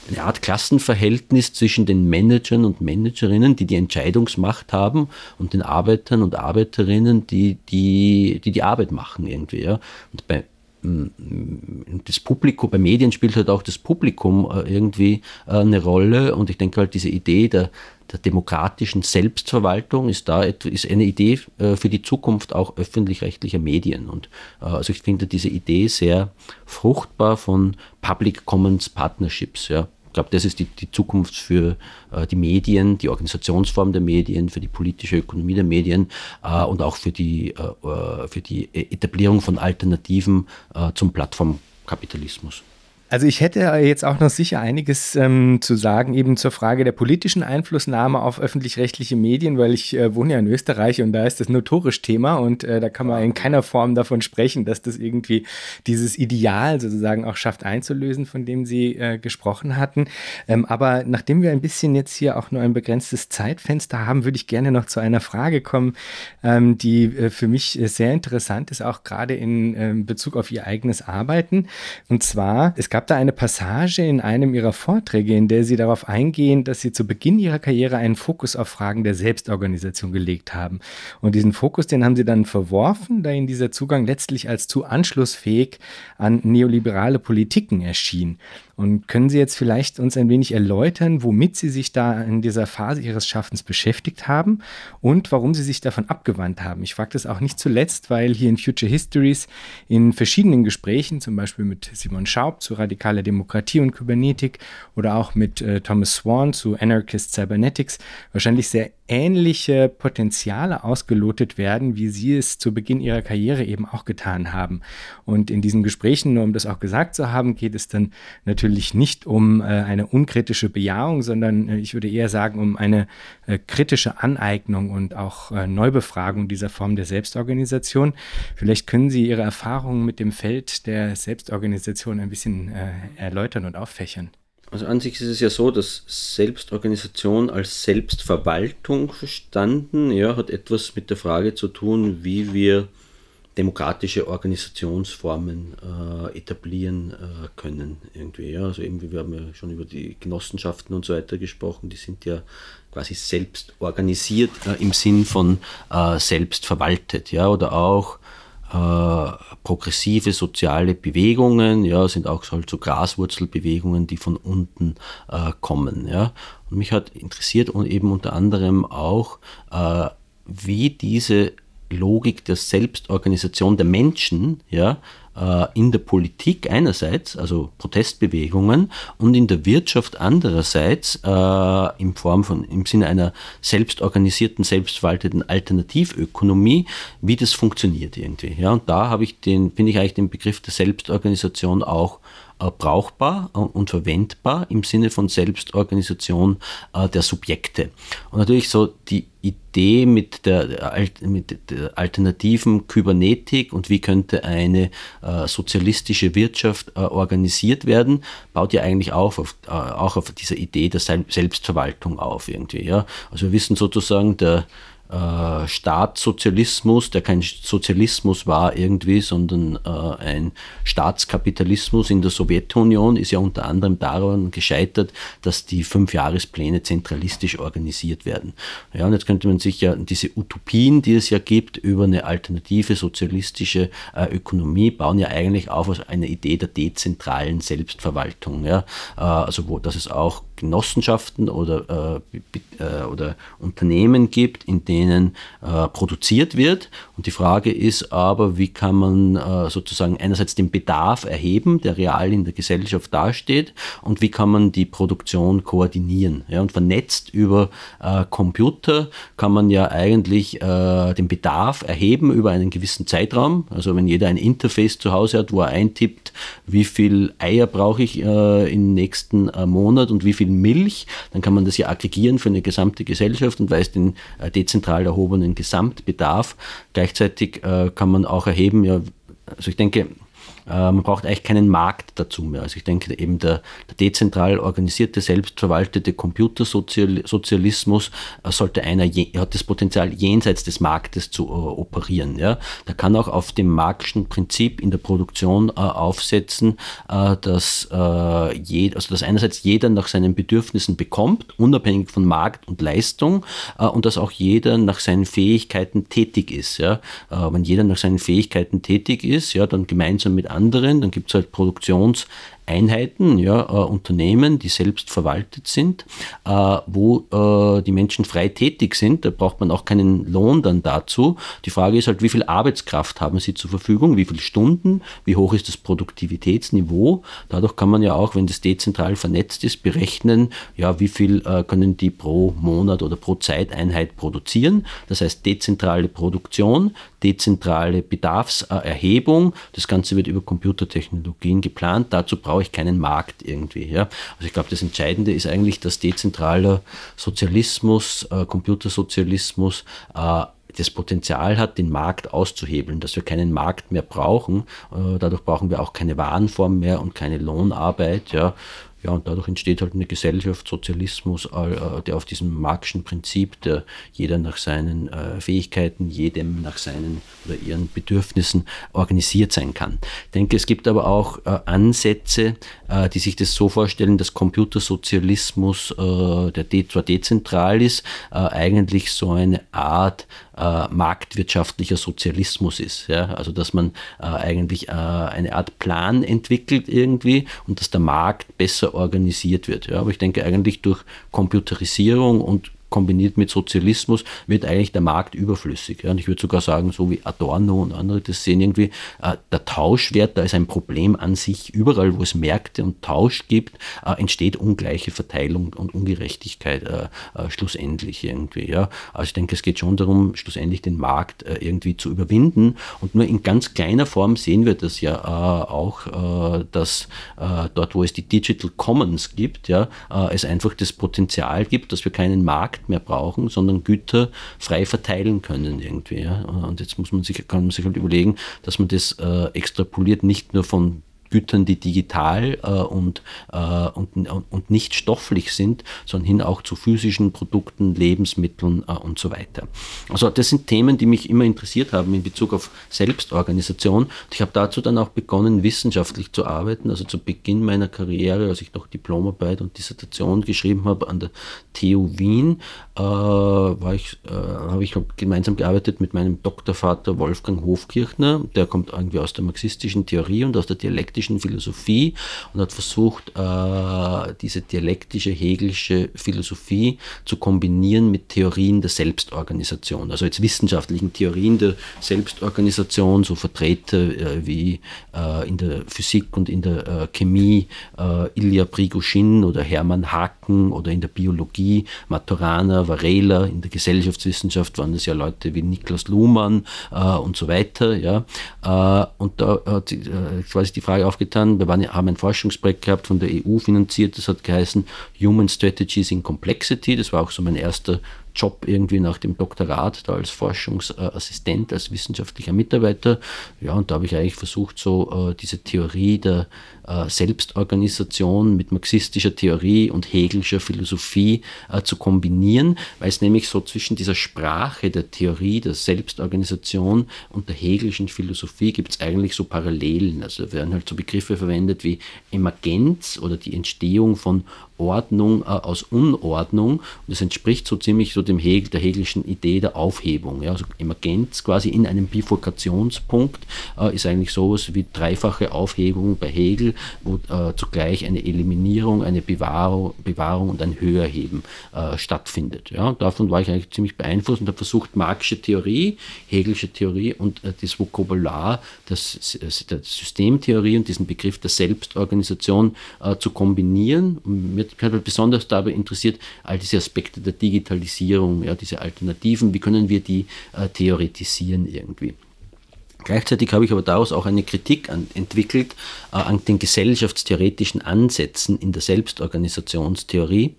eine Art Klassenverhältnis zwischen den Managern und Managerinnen, die die Entscheidungsmacht haben, und den Arbeitern und Arbeiterinnen, die die, die, die Arbeit machen irgendwie. Ja. Und bei äh, das Publikum, bei Medien spielt halt auch das Publikum äh, irgendwie äh, eine Rolle und ich denke halt diese Idee der, der demokratischen Selbstverwaltung ist da ist eine Idee für die Zukunft auch öffentlich-rechtlicher Medien und also ich finde diese Idee sehr fruchtbar von Public Commons Partnerships, ja ich glaube, das ist die, die Zukunft für äh, die Medien, die Organisationsform der Medien, für die politische Ökonomie der Medien äh, und auch für die, äh, äh für die e-, Etablierung von Alternativen äh, zum Plattformkapitalismus. Also ich hätte jetzt auch noch sicher einiges ähm, zu sagen, eben zur Frage der politischen Einflussnahme auf öffentlich-rechtliche Medien, weil ich äh, wohne ja in Österreich und da ist das notorisch Thema und äh, da kann man in keiner Form davon sprechen, dass das irgendwie dieses Ideal sozusagen auch schafft einzulösen, von dem Sie äh, gesprochen hatten. Ähm, aber nachdem wir ein bisschen jetzt hier auch nur ein begrenztes Zeitfenster haben, würde ich gerne noch zu einer Frage kommen, ähm, die äh, für mich sehr interessant ist, auch gerade in ähm, Bezug auf Ihr eigenes Arbeiten. Und zwar, es gab gab da eine Passage in einem Ihrer Vorträge, in der Sie darauf eingehen, dass Sie zu Beginn Ihrer Karriere einen Fokus auf Fragen der Selbstorganisation gelegt haben. Und diesen Fokus, den haben Sie dann verworfen, da Ihnen dieser Zugang letztlich als zu anschlussfähig an neoliberale Politiken erschien. Und können Sie jetzt vielleicht uns ein wenig erläutern, womit Sie sich da in dieser Phase Ihres Schaffens beschäftigt haben und warum Sie sich davon abgewandt haben? Ich frage das auch nicht zuletzt, weil hier in Future Histories in verschiedenen Gesprächen, zum Beispiel mit Simon Schaub zu Radio radikale Demokratie und Kybernetik oder auch mit äh, Thomas Swan zu Anarchist Cybernetics wahrscheinlich sehr ähnliche Potenziale ausgelotet werden, wie sie es zu Beginn ihrer Karriere eben auch getan haben. Und in diesen Gesprächen, nur um das auch gesagt zu haben, geht es dann natürlich nicht um äh, eine unkritische Bejahung, sondern äh, ich würde eher sagen, um eine äh, kritische Aneignung und auch äh, Neubefragung dieser Form der Selbstorganisation. Vielleicht können Sie Ihre Erfahrungen mit dem Feld der Selbstorganisation ein bisschen äh, erläutern und auffächern. Also an sich ist es ja so, dass Selbstorganisation als Selbstverwaltung verstanden, ja, hat etwas mit der Frage zu tun, wie wir demokratische Organisationsformen äh, etablieren äh, können irgendwie. Ja. Also eben, wir haben ja schon über die Genossenschaften und so weiter gesprochen, die sind ja quasi selbst organisiert äh, im Sinn von äh, selbst verwaltet, ja, oder auch äh, progressive soziale Bewegungen, ja, sind auch halt so Graswurzelbewegungen, die von unten äh, kommen. Ja. Und mich hat interessiert und eben unter anderem auch, äh, wie diese Logik der Selbstorganisation der Menschen ja, äh, in der Politik einerseits, also Protestbewegungen, und in der Wirtschaft andererseits äh, in Form von, im Sinne einer selbstorganisierten, selbstverwalteten Alternativökonomie, wie das funktioniert irgendwie. Ja, und da habe ich den, finde ich eigentlich den Begriff der Selbstorganisation auch äh, brauchbar und verwendbar im Sinne von Selbstorganisation äh, der Subjekte. Und natürlich so die Idee mit der, mit der alternativen Kybernetik und wie könnte eine äh, sozialistische Wirtschaft organisiert werden, baut ja eigentlich auf, auf, auch auf dieser Idee der Selbstverwaltung auf irgendwie. Ja? Also wir wissen sozusagen, der, äh, Staatssozialismus, der kein Sozialismus war irgendwie, sondern äh, ein Staatskapitalismus in der Sowjetunion, ist ja unter anderem daran gescheitert, dass die Fünfjahrespläne zentralistisch organisiert werden. Ja, und jetzt könnte man sich ja diese Utopien, die es ja gibt, über eine alternative sozialistische äh, Ökonomie, bauen ja eigentlich auf aus einer Idee der dezentralen Selbstverwaltung. Ja? Äh, also wo, dass es auch Genossenschaften oder, äh, äh, oder Unternehmen gibt, in denen äh, produziert wird. Und die Frage ist aber, wie kann man äh, sozusagen einerseits den Bedarf erheben, der real in der Gesellschaft dasteht, und wie kann man die Produktion koordinieren. Ja, und vernetzt über äh, Computer kann man ja eigentlich äh, den Bedarf erheben über einen gewissen Zeitraum. Also wenn jeder ein Interface zu Hause hat, wo er eintippt, wie viel Eier brauche ich im nächsten Monat und wie viel in Milch, dann kann man das ja aggregieren für eine gesamte Gesellschaft und weiß den äh, dezentral erhobenen Gesamtbedarf. Gleichzeitig äh, kann man auch erheben, ja, also ich denke, äh, man braucht eigentlich keinen Markt dazu mehr. Also ich denke eben der, der dezentral organisierte, selbstverwaltete Computersozialismus äh, sollte einer, je, hat das Potenzial, jenseits des Marktes zu äh, operieren. Ja? Der kann auch auf dem marktischen Prinzip in der Produktion äh, aufsetzen, äh, dass, äh, je, also dass einerseits jeder nach seinen Bedürfnissen bekommt, unabhängig von Markt und Leistung, und dass auch jeder nach seinen Fähigkeiten tätig ist. Ja? wenn jeder nach seinen Fähigkeiten tätig ist, ja, dann gemeinsam mit anderen anderen. Dann gibt es halt Produktions- Einheiten, ja, äh, Unternehmen, die selbst verwaltet sind, äh, wo äh, die Menschen frei tätig sind. Da braucht man auch keinen Lohn dann dazu. Die Frage ist halt, wie viel Arbeitskraft haben sie zur Verfügung, wie viele Stunden, wie hoch ist das Produktivitätsniveau. Dadurch kann man ja auch, wenn das dezentral vernetzt ist, berechnen, ja, wie viel können die pro Monat oder pro Zeiteinheit produzieren. Das heißt dezentrale Produktion, dezentrale Bedarfserhebung. Das Ganze wird über Computertechnologien geplant. Dazu braucht brauche ich keinen Markt irgendwie. Ja? Also ich glaube, das Entscheidende ist eigentlich, dass dezentraler Sozialismus, äh, Computersozialismus äh, das Potenzial hat, den Markt auszuhebeln, dass wir keinen Markt mehr brauchen. Äh, dadurch brauchen wir auch keine Warenform mehr und keine Lohnarbeit. Ja. Ja, und dadurch entsteht halt eine Gesellschaft, Sozialismus, äh, äh, der auf diesem marxischen Prinzip, der jeder nach seinen äh, Fähigkeiten, jedem nach seinen oder ihren Bedürfnissen organisiert sein kann. Ich denke, es gibt aber auch Ansätze, die sich das so vorstellen, dass Computersozialismus, der zwar dezentral ist, eigentlich so eine Art äh, marktwirtschaftlicher Sozialismus ist. Ja? Also dass man äh, eigentlich äh, eine Art Plan entwickelt irgendwie und dass der Markt besser organisiert wird. Ja? Aber ich denke eigentlich durch Computerisierung und kombiniert mit Sozialismus wird eigentlich der Markt überflüssig. und ich würde sogar sagen, so wie Adorno und andere das sehen irgendwie, äh, der Tauschwert, da ist ein Problem an sich. Überall, wo es Märkte und Tausch gibt, äh, entsteht ungleiche Verteilung und Ungerechtigkeit äh, schlussendlich irgendwie. Also ich denke, es geht schon darum, schlussendlich den Markt irgendwie zu überwinden. Und nur in ganz kleiner Form sehen wir das ja auch, dass dort, wo es die Digital Commons gibt, ja, es einfach das Potenzial gibt, dass wir keinen Markt Markt mehr brauchen, sondern Güter frei verteilen können irgendwie. Ja? Und jetzt muss man sich, kann man sich halt überlegen, dass man das äh, extrapoliert, nicht nur von Gütern, die digital äh, und, äh, und, und nicht stofflich sind, sondern hin auch zu physischen Produkten, Lebensmitteln äh, und so weiter. Also das sind Themen, die mich immer interessiert haben in Bezug auf Selbstorganisation. Und ich habe dazu dann auch begonnen, wissenschaftlich zu arbeiten. Also zu Beginn meiner Karriere, als ich noch Diplomarbeit und Dissertation geschrieben habe an der TU Wien, äh, war ich, äh, habe ich gemeinsam gearbeitet mit meinem Doktorvater Wolfgang Hofkirchner. Der kommt irgendwie aus der marxistischen Theorie und aus der Dialektik dialektischen Philosophie und hat versucht, äh, diese dialektische, hegelische Philosophie zu kombinieren mit Theorien der Selbstorganisation, also jetzt wissenschaftlichen Theorien der Selbstorganisation, so Vertreter äh, wie äh, in der Physik und in der Chemie Ilya Prigozhin oder Hermann Haken oder in der Biologie Maturana, Varela, in der Gesellschaftswissenschaft waren es ja Leute wie Niklas Luhmann und so weiter. Ja? und da hat sich quasi die Frage aufgetan. Wir waren, haben ein Forschungsprojekt gehabt, von der EU finanziert, das hat geheißen Human Strategies in Complexity. Das war auch so mein erster Job irgendwie nach dem Doktorat, da als Forschungsassistent, als wissenschaftlicher Mitarbeiter. Ja, und da habe ich eigentlich versucht, so äh, diese Theorie der äh, Selbstorganisation mit marxistischer Theorie und hegelischer Philosophie äh, zu kombinieren, weil es nämlich so zwischen dieser Sprache der Theorie der Selbstorganisation und der hegelischen Philosophie gibt es eigentlich so Parallelen. Also werden halt so Begriffe verwendet wie Emergenz oder die Entstehung von Ordnung äh, aus Unordnung. Und das entspricht so ziemlich so dem Hegel, der hegelischen Idee der Aufhebung. Ja? Also Emergenz quasi in einem Bifurkationspunkt äh, ist eigentlich sowas wie dreifache Aufhebung bei Hegel, wo äh, zugleich eine Eliminierung, eine Bewahrung, Bewahrung und ein Höherheben äh, stattfindet. Ja? Davon war ich eigentlich ziemlich beeinflusst und habe versucht, marxische Theorie, hegelische Theorie und äh, das Vokabular, das, das, der Systemtheorie und diesen Begriff der Selbstorganisation äh, zu kombinieren. Und mir ich habe besonders dabei interessiert, all diese Aspekte der Digitalisierung, ja, diese Alternativen, wie können wir die äh, theoretisieren irgendwie. Gleichzeitig habe ich aber daraus auch eine Kritik an, entwickelt äh, an den gesellschaftstheoretischen Ansätzen in der Selbstorganisationstheorie.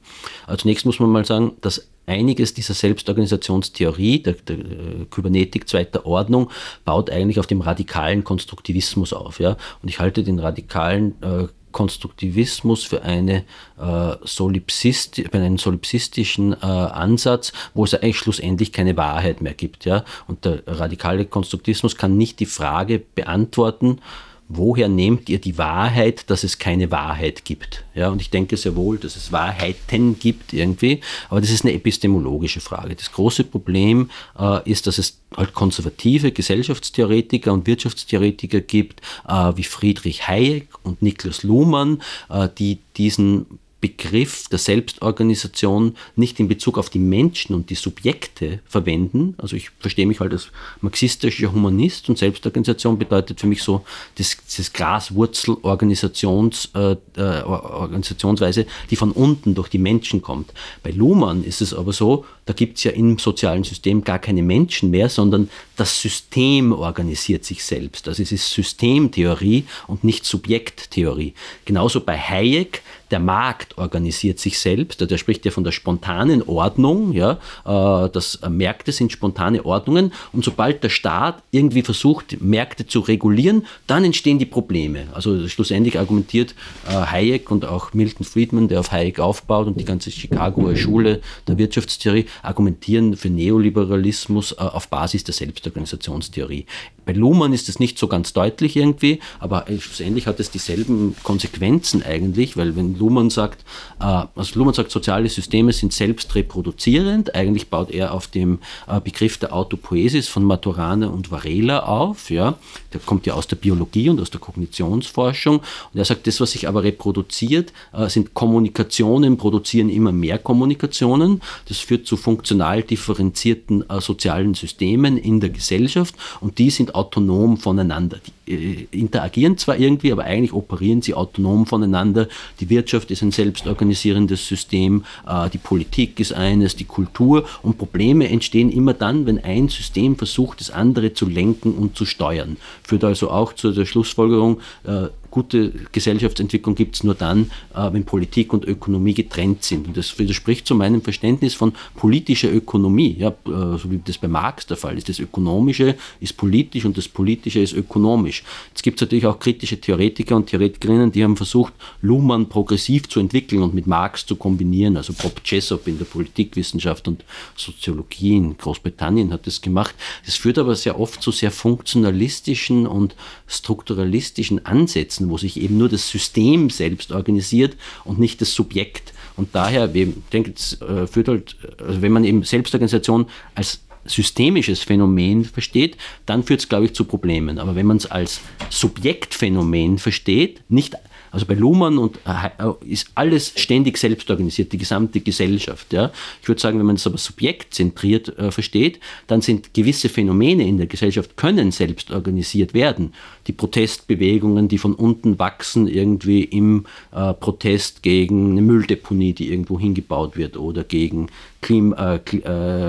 Äh, zunächst muss man mal sagen, dass einiges dieser Selbstorganisationstheorie, der, der, äh, Kybernetik zweiter Ordnung, baut eigentlich auf dem radikalen Konstruktivismus auf. Ja? Und ich halte den radikalen äh, Konstruktivismus, für eine, äh, Solipsist, für einen solipsistischen äh, Ansatz, wo es eigentlich schlussendlich keine Wahrheit mehr gibt. Ja? Und der radikale Konstruktivismus kann nicht die Frage beantworten, woher nehmt ihr die Wahrheit, dass es keine Wahrheit gibt? Ja, und ich denke sehr wohl, dass es Wahrheiten gibt irgendwie, aber das ist eine epistemologische Frage. Das große Problem äh, ist, dass es halt konservative Gesellschaftstheoretiker und Wirtschaftstheoretiker gibt, äh, wie Friedrich Hayek und Niklas Luhmann, äh, die diesen Begriff der Selbstorganisation nicht in Bezug auf die Menschen und die Subjekte verwenden. Also ich verstehe mich halt als marxistischer Humanist und Selbstorganisation bedeutet für mich so dieses Graswurzel-Organisationsweise, äh, äh, Organisationsweise, die von unten durch die Menschen kommt. Bei Luhmann ist es aber so, da gibt es ja im sozialen System gar keine Menschen mehr, sondern das System organisiert sich selbst. Also es ist Systemtheorie und nicht Subjekttheorie. Genauso bei Hayek der Markt organisiert sich selbst. Der spricht ja von der spontanen Ordnung. Ja? Äh, das äh, Märkte sind spontane Ordnungen. Und sobald der Staat irgendwie versucht, Märkte zu regulieren, dann entstehen die Probleme. Also schlussendlich argumentiert äh, Hayek und auch Milton Friedman, der auf Hayek aufbaut und die ganze Chicagoer Schule der Wirtschaftstheorie, argumentieren für Neoliberalismus auf Basis der Selbstorganisationstheorie. Bei Luhmann ist es nicht so ganz deutlich irgendwie, aber schlussendlich hat es dieselben Konsequenzen eigentlich, weil wenn Luhmann sagt, äh, also Luhmann sagt, soziale Systeme sind selbst reproduzierend. Eigentlich baut er auf dem äh, Begriff der Autopoesis von Maturana und Varela auf. Ja. Der kommt ja aus der Biologie und aus der Kognitionsforschung. Und er sagt, das, was sich aber reproduziert, äh, sind Kommunikationen, produzieren immer mehr Kommunikationen. Das führt zu funktional differenzierten sozialen Systemen in der Gesellschaft und die sind autonom voneinander. Die äh, interagieren zwar irgendwie, aber eigentlich operieren sie autonom voneinander. Die Wirtschaft ist ein selbstorganisierendes System, äh, die Politik ist eines, die Kultur und Probleme entstehen immer dann, wenn ein System versucht, das andere zu lenken und zu steuern. Führt also auch zu der Schlussfolgerung, äh, gute Gesellschaftsentwicklung gibt es nur dann, äh, wenn Politik und Ökonomie getrennt sind. Und das widerspricht zu meinem Verständnis von politischer Ökonomie, ja, äh, so wie das bei Marx der Fall ist. Das Ökonomische ist politisch und das Politische ist ökonomisch. Jetzt gibt es natürlich auch kritische Theoretiker und Theoretikerinnen, die haben versucht, Luhmann progressiv zu entwickeln und mit Marx zu kombinieren. Also Bob Jessop in der Politikwissenschaft und Soziologie in Großbritannien hat das gemacht. Das führt aber sehr oft zu sehr funktionalistischen und strukturalistischen Ansätzen setzen, wo sich eben nur das System selbst organisiert und nicht das Subjekt. Und daher, ich denke, es äh, führt halt, also wenn man eben Selbstorganisation als systemisches Phänomen versteht, dann führt es, glaube ich, zu Problemen. Aber wenn man es als Subjektphänomen versteht, nicht also bei Luhmann und, äh, ist alles ständig selbst organisiert, die gesamte Gesellschaft. Ja. Ich würde sagen, wenn man es aber subjektzentriert äh, versteht, dann sind gewisse Phänomene in der Gesellschaft können selbst organisiert werden. Die Protestbewegungen, die von unten wachsen, irgendwie im äh, Protest gegen eine Mülldeponie, die irgendwo hingebaut wird oder gegen Klima, äh,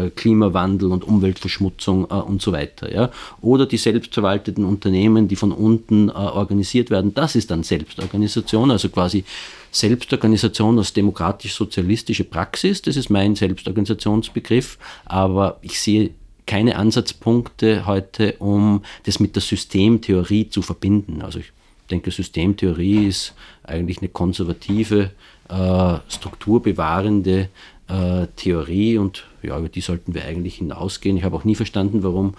äh, Klimawandel und Umweltverschmutzung äh, und so weiter. Ja? Oder die selbstverwalteten Unternehmen, die von unten äh, organisiert werden, das ist dann Selbstorganisation, also quasi Selbstorganisation aus demokratisch sozialistischer Praxis, das ist mein Selbstorganisationsbegriff, aber ich sehe keine Ansatzpunkte heute, um das mit der Systemtheorie zu verbinden. Also ich denke, Systemtheorie ist eigentlich eine konservative, äh, strukturbewahrende äh, Theorie und ja, über die sollten wir eigentlich hinausgehen. Ich habe auch nie verstanden, warum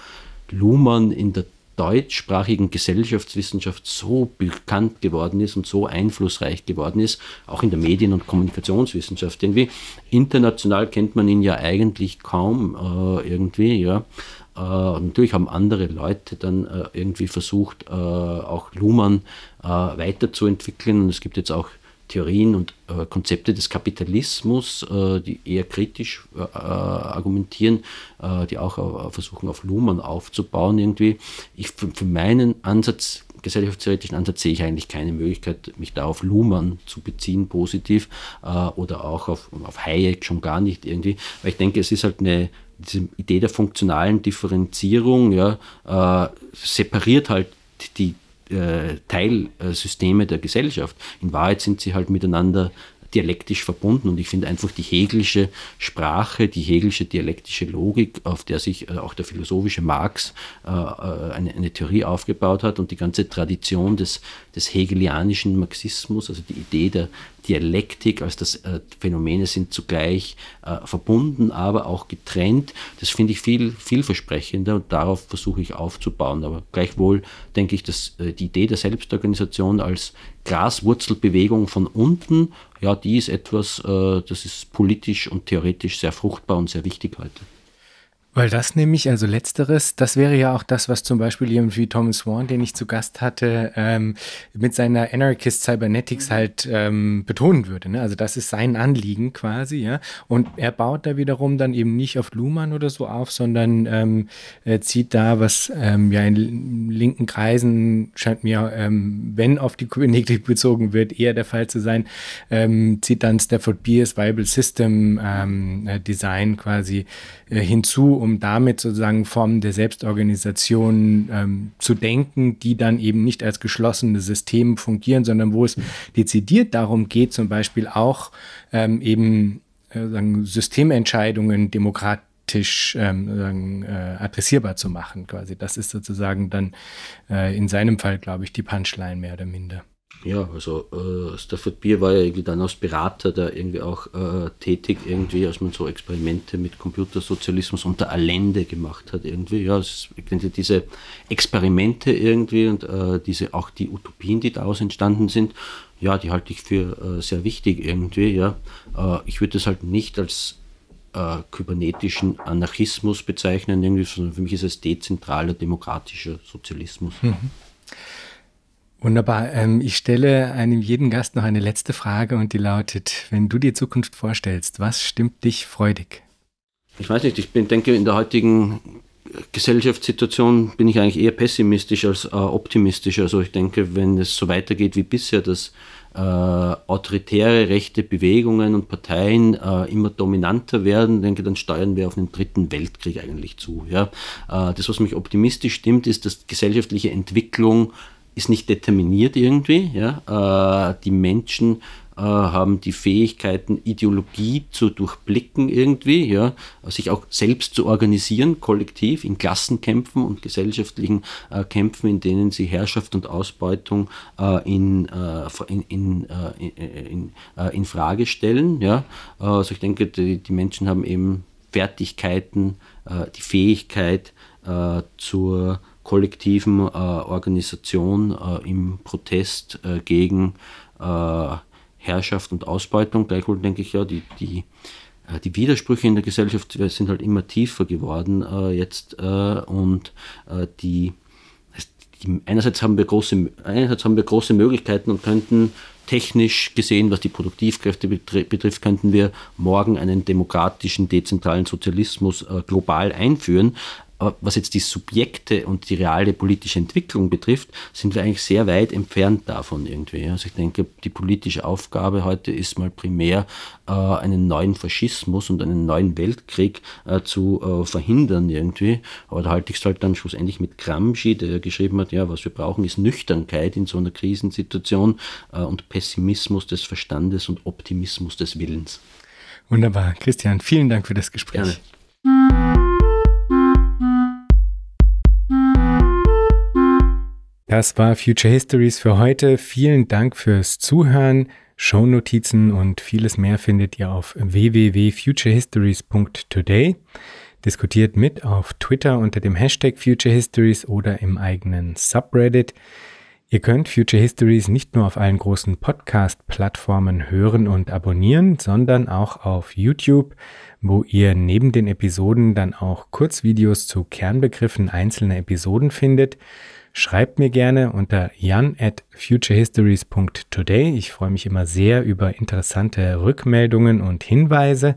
Luhmann in der deutschsprachigen Gesellschaftswissenschaft so bekannt geworden ist und so einflussreich geworden ist, auch in der Medien- und Kommunikationswissenschaft irgendwie. International kennt man ihn ja eigentlich kaum äh, irgendwie, ja. Äh, natürlich haben andere Leute dann äh, irgendwie versucht, äh, auch Luhmann äh, weiterzuentwickeln. Und es gibt jetzt auch Theorien und äh, Konzepte des Kapitalismus, äh, die eher kritisch äh, äh argumentieren, äh, die auch äh, versuchen auf Luhmann aufzubauen irgendwie. Ich, für, für meinen Ansatz, gesellschaftstheoretischen Ansatz, sehe ich eigentlich keine Möglichkeit, mich da auf Luhmann zu beziehen, positiv, oder auch auf, auf Hayek schon gar nicht irgendwie, weil ich denke, es ist halt eine diese Idee der funktionalen Differenzierung ja, separiert halt die äh, Teilsysteme äh, der Gesellschaft. In Wahrheit sind sie halt miteinander dialektisch verbunden und ich finde einfach die hegelische Sprache, die hegelische dialektische Logik, auf der sich äh, auch der philosophische Marx eine, eine Theorie aufgebaut hat und die ganze Tradition des, des hegelianischen Marxismus, also die Idee der, Dialektik als das äh, Phänomene sind zugleich äh, verbunden, aber auch getrennt. Das finde ich viel vielversprechender und darauf versuche ich aufzubauen. Aber gleichwohl denke ich, dass äh, die Idee der Selbstorganisation als Graswurzelbewegung von unten, ja, die ist etwas, äh, das ist politisch und theoretisch sehr fruchtbar und sehr wichtig heute. Weil das nämlich, also letzteres, das wäre ja auch das, was zum Beispiel irgendwie Thomas Warren, den ich zu Gast hatte, ähm, mit seiner Anarchist Cybernetics mhm. halt ähm, betonen würde. Ne? Also das ist sein Anliegen quasi, ja. Und er baut da wiederum dann eben nicht auf Luhmann oder so auf, sondern ähm, zieht da, was ähm, ja in linken Kreisen scheint mir, ähm, wenn auf die Kybernetik bezogen wird, eher der Fall zu sein, ähm, zieht dann Stafford Beers Bible System äh, Design quasi äh, hinzu, um damit sozusagen Formen der Selbstorganisation ähm, zu denken, die dann eben nicht als geschlossene Systeme fungieren, sondern wo es dezidiert darum geht, zum Beispiel auch ähm, eben äh, sagen, Systementscheidungen demokratisch Tisch ähm, äh, adressierbar zu machen, quasi. Das ist sozusagen dann äh, in seinem Fall, glaube ich, die Punchline mehr oder minder ja, also äh, Stafford Beer war ja irgendwie dann als Berater da irgendwie auch äh, tätig, irgendwie, als man so Experimente mit Computersozialismus unter Allende gemacht hat, irgendwie. Ja, es, diese Experimente irgendwie und äh, diese auch die Utopien, die daraus entstanden sind, ja, die halte ich für äh, sehr wichtig irgendwie, ja. Äh, ich würde das halt nicht als äh, kybernetischen Anarchismus bezeichnen, irgendwie, sondern für mich ist es dezentraler demokratischer Sozialismus. Mhm. Wunderbar. Ähm, ich stelle einem jeden Gast noch eine letzte Frage und die lautet, wenn du dir Zukunft vorstellst, was stimmt dich freudig? Ich weiß nicht, ich bin, denke, in der heutigen Gesellschaftssituation bin ich eigentlich eher pessimistisch als äh, optimistisch. Also ich denke, wenn es so weitergeht wie bisher, dass äh, autoritäre rechte Bewegungen und Parteien äh, immer dominanter werden, denke, dann steuern wir auf einen dritten Weltkrieg eigentlich zu. Ja? Äh, das, was mich optimistisch stimmt, ist, dass gesellschaftliche Entwicklung ist nicht determiniert irgendwie. Ja? Äh, die Menschen äh, haben die Fähigkeiten, Ideologie zu durchblicken irgendwie, ja? sich auch selbst zu organisieren, kollektiv in Klassenkämpfen und gesellschaftlichen äh, Kämpfen, in denen sie Herrschaft und Ausbeutung in, in, in, in, in Frage stellen. Ja? also ich denke, die, die Menschen haben eben Fertigkeiten, die Fähigkeit zur kollektiven äh, Organisation äh, im Protest äh, gegen äh, Herrschaft und Ausbeutung. Gleichwohl denke ich ja, die, die, äh, die Widersprüche in der Gesellschaft sind halt immer tiefer geworden äh, jetzt und die, die, einerseits, haben wir große, einerseits haben wir große Möglichkeiten und könnten technisch gesehen, was die Produktivkräfte betrifft, könnten wir morgen einen demokratischen, dezentralen Sozialismus äh, global einführen was jetzt die Subjekte und die reale politische Entwicklung betrifft, sind wir eigentlich sehr weit entfernt davon irgendwie. Also ich denke, die politische Aufgabe heute ist mal primär, äh, einen neuen Faschismus und einen neuen Weltkrieg äh, zu äh, verhindern irgendwie. Aber da halte ich es halt dann schlussendlich mit Gramsci, der geschrieben hat, ja, was wir brauchen, ist Nüchternkeit in so einer Krisensituation und Pessimismus des Verstandes und Optimismus des Willens. Wunderbar. Christian, vielen Dank für das Gespräch. Gerne. Das war Future Histories für heute. Vielen Dank fürs Zuhören. Shownotizen und vieles mehr findet ihr auf www.futurehistories.today. Diskutiert mit auf Twitter unter dem Hashtag Future Histories oder im eigenen Subreddit. Ihr könnt Future Histories nicht nur auf allen großen Podcast-Plattformen hören und abonnieren, sondern auch auf YouTube, wo ihr neben den Episoden dann auch Kurzvideos zu Kernbegriffen einzelner Episoden findet. Schreibt mir gerne unter jan at futurehistories.today. Ich freue mich immer sehr über interessante Rückmeldungen und Hinweise.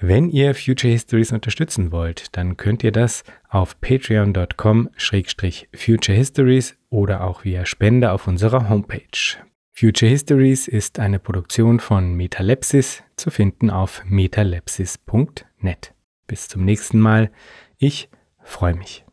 Wenn ihr Future Histories unterstützen wollt, dann könnt ihr das auf patreon.com-futurehistories oder auch via Spende auf unserer Homepage. Future Histories ist eine Produktion von Metalepsis, zu finden auf metalepsis.net. Bis zum nächsten Mal. Ich freue mich.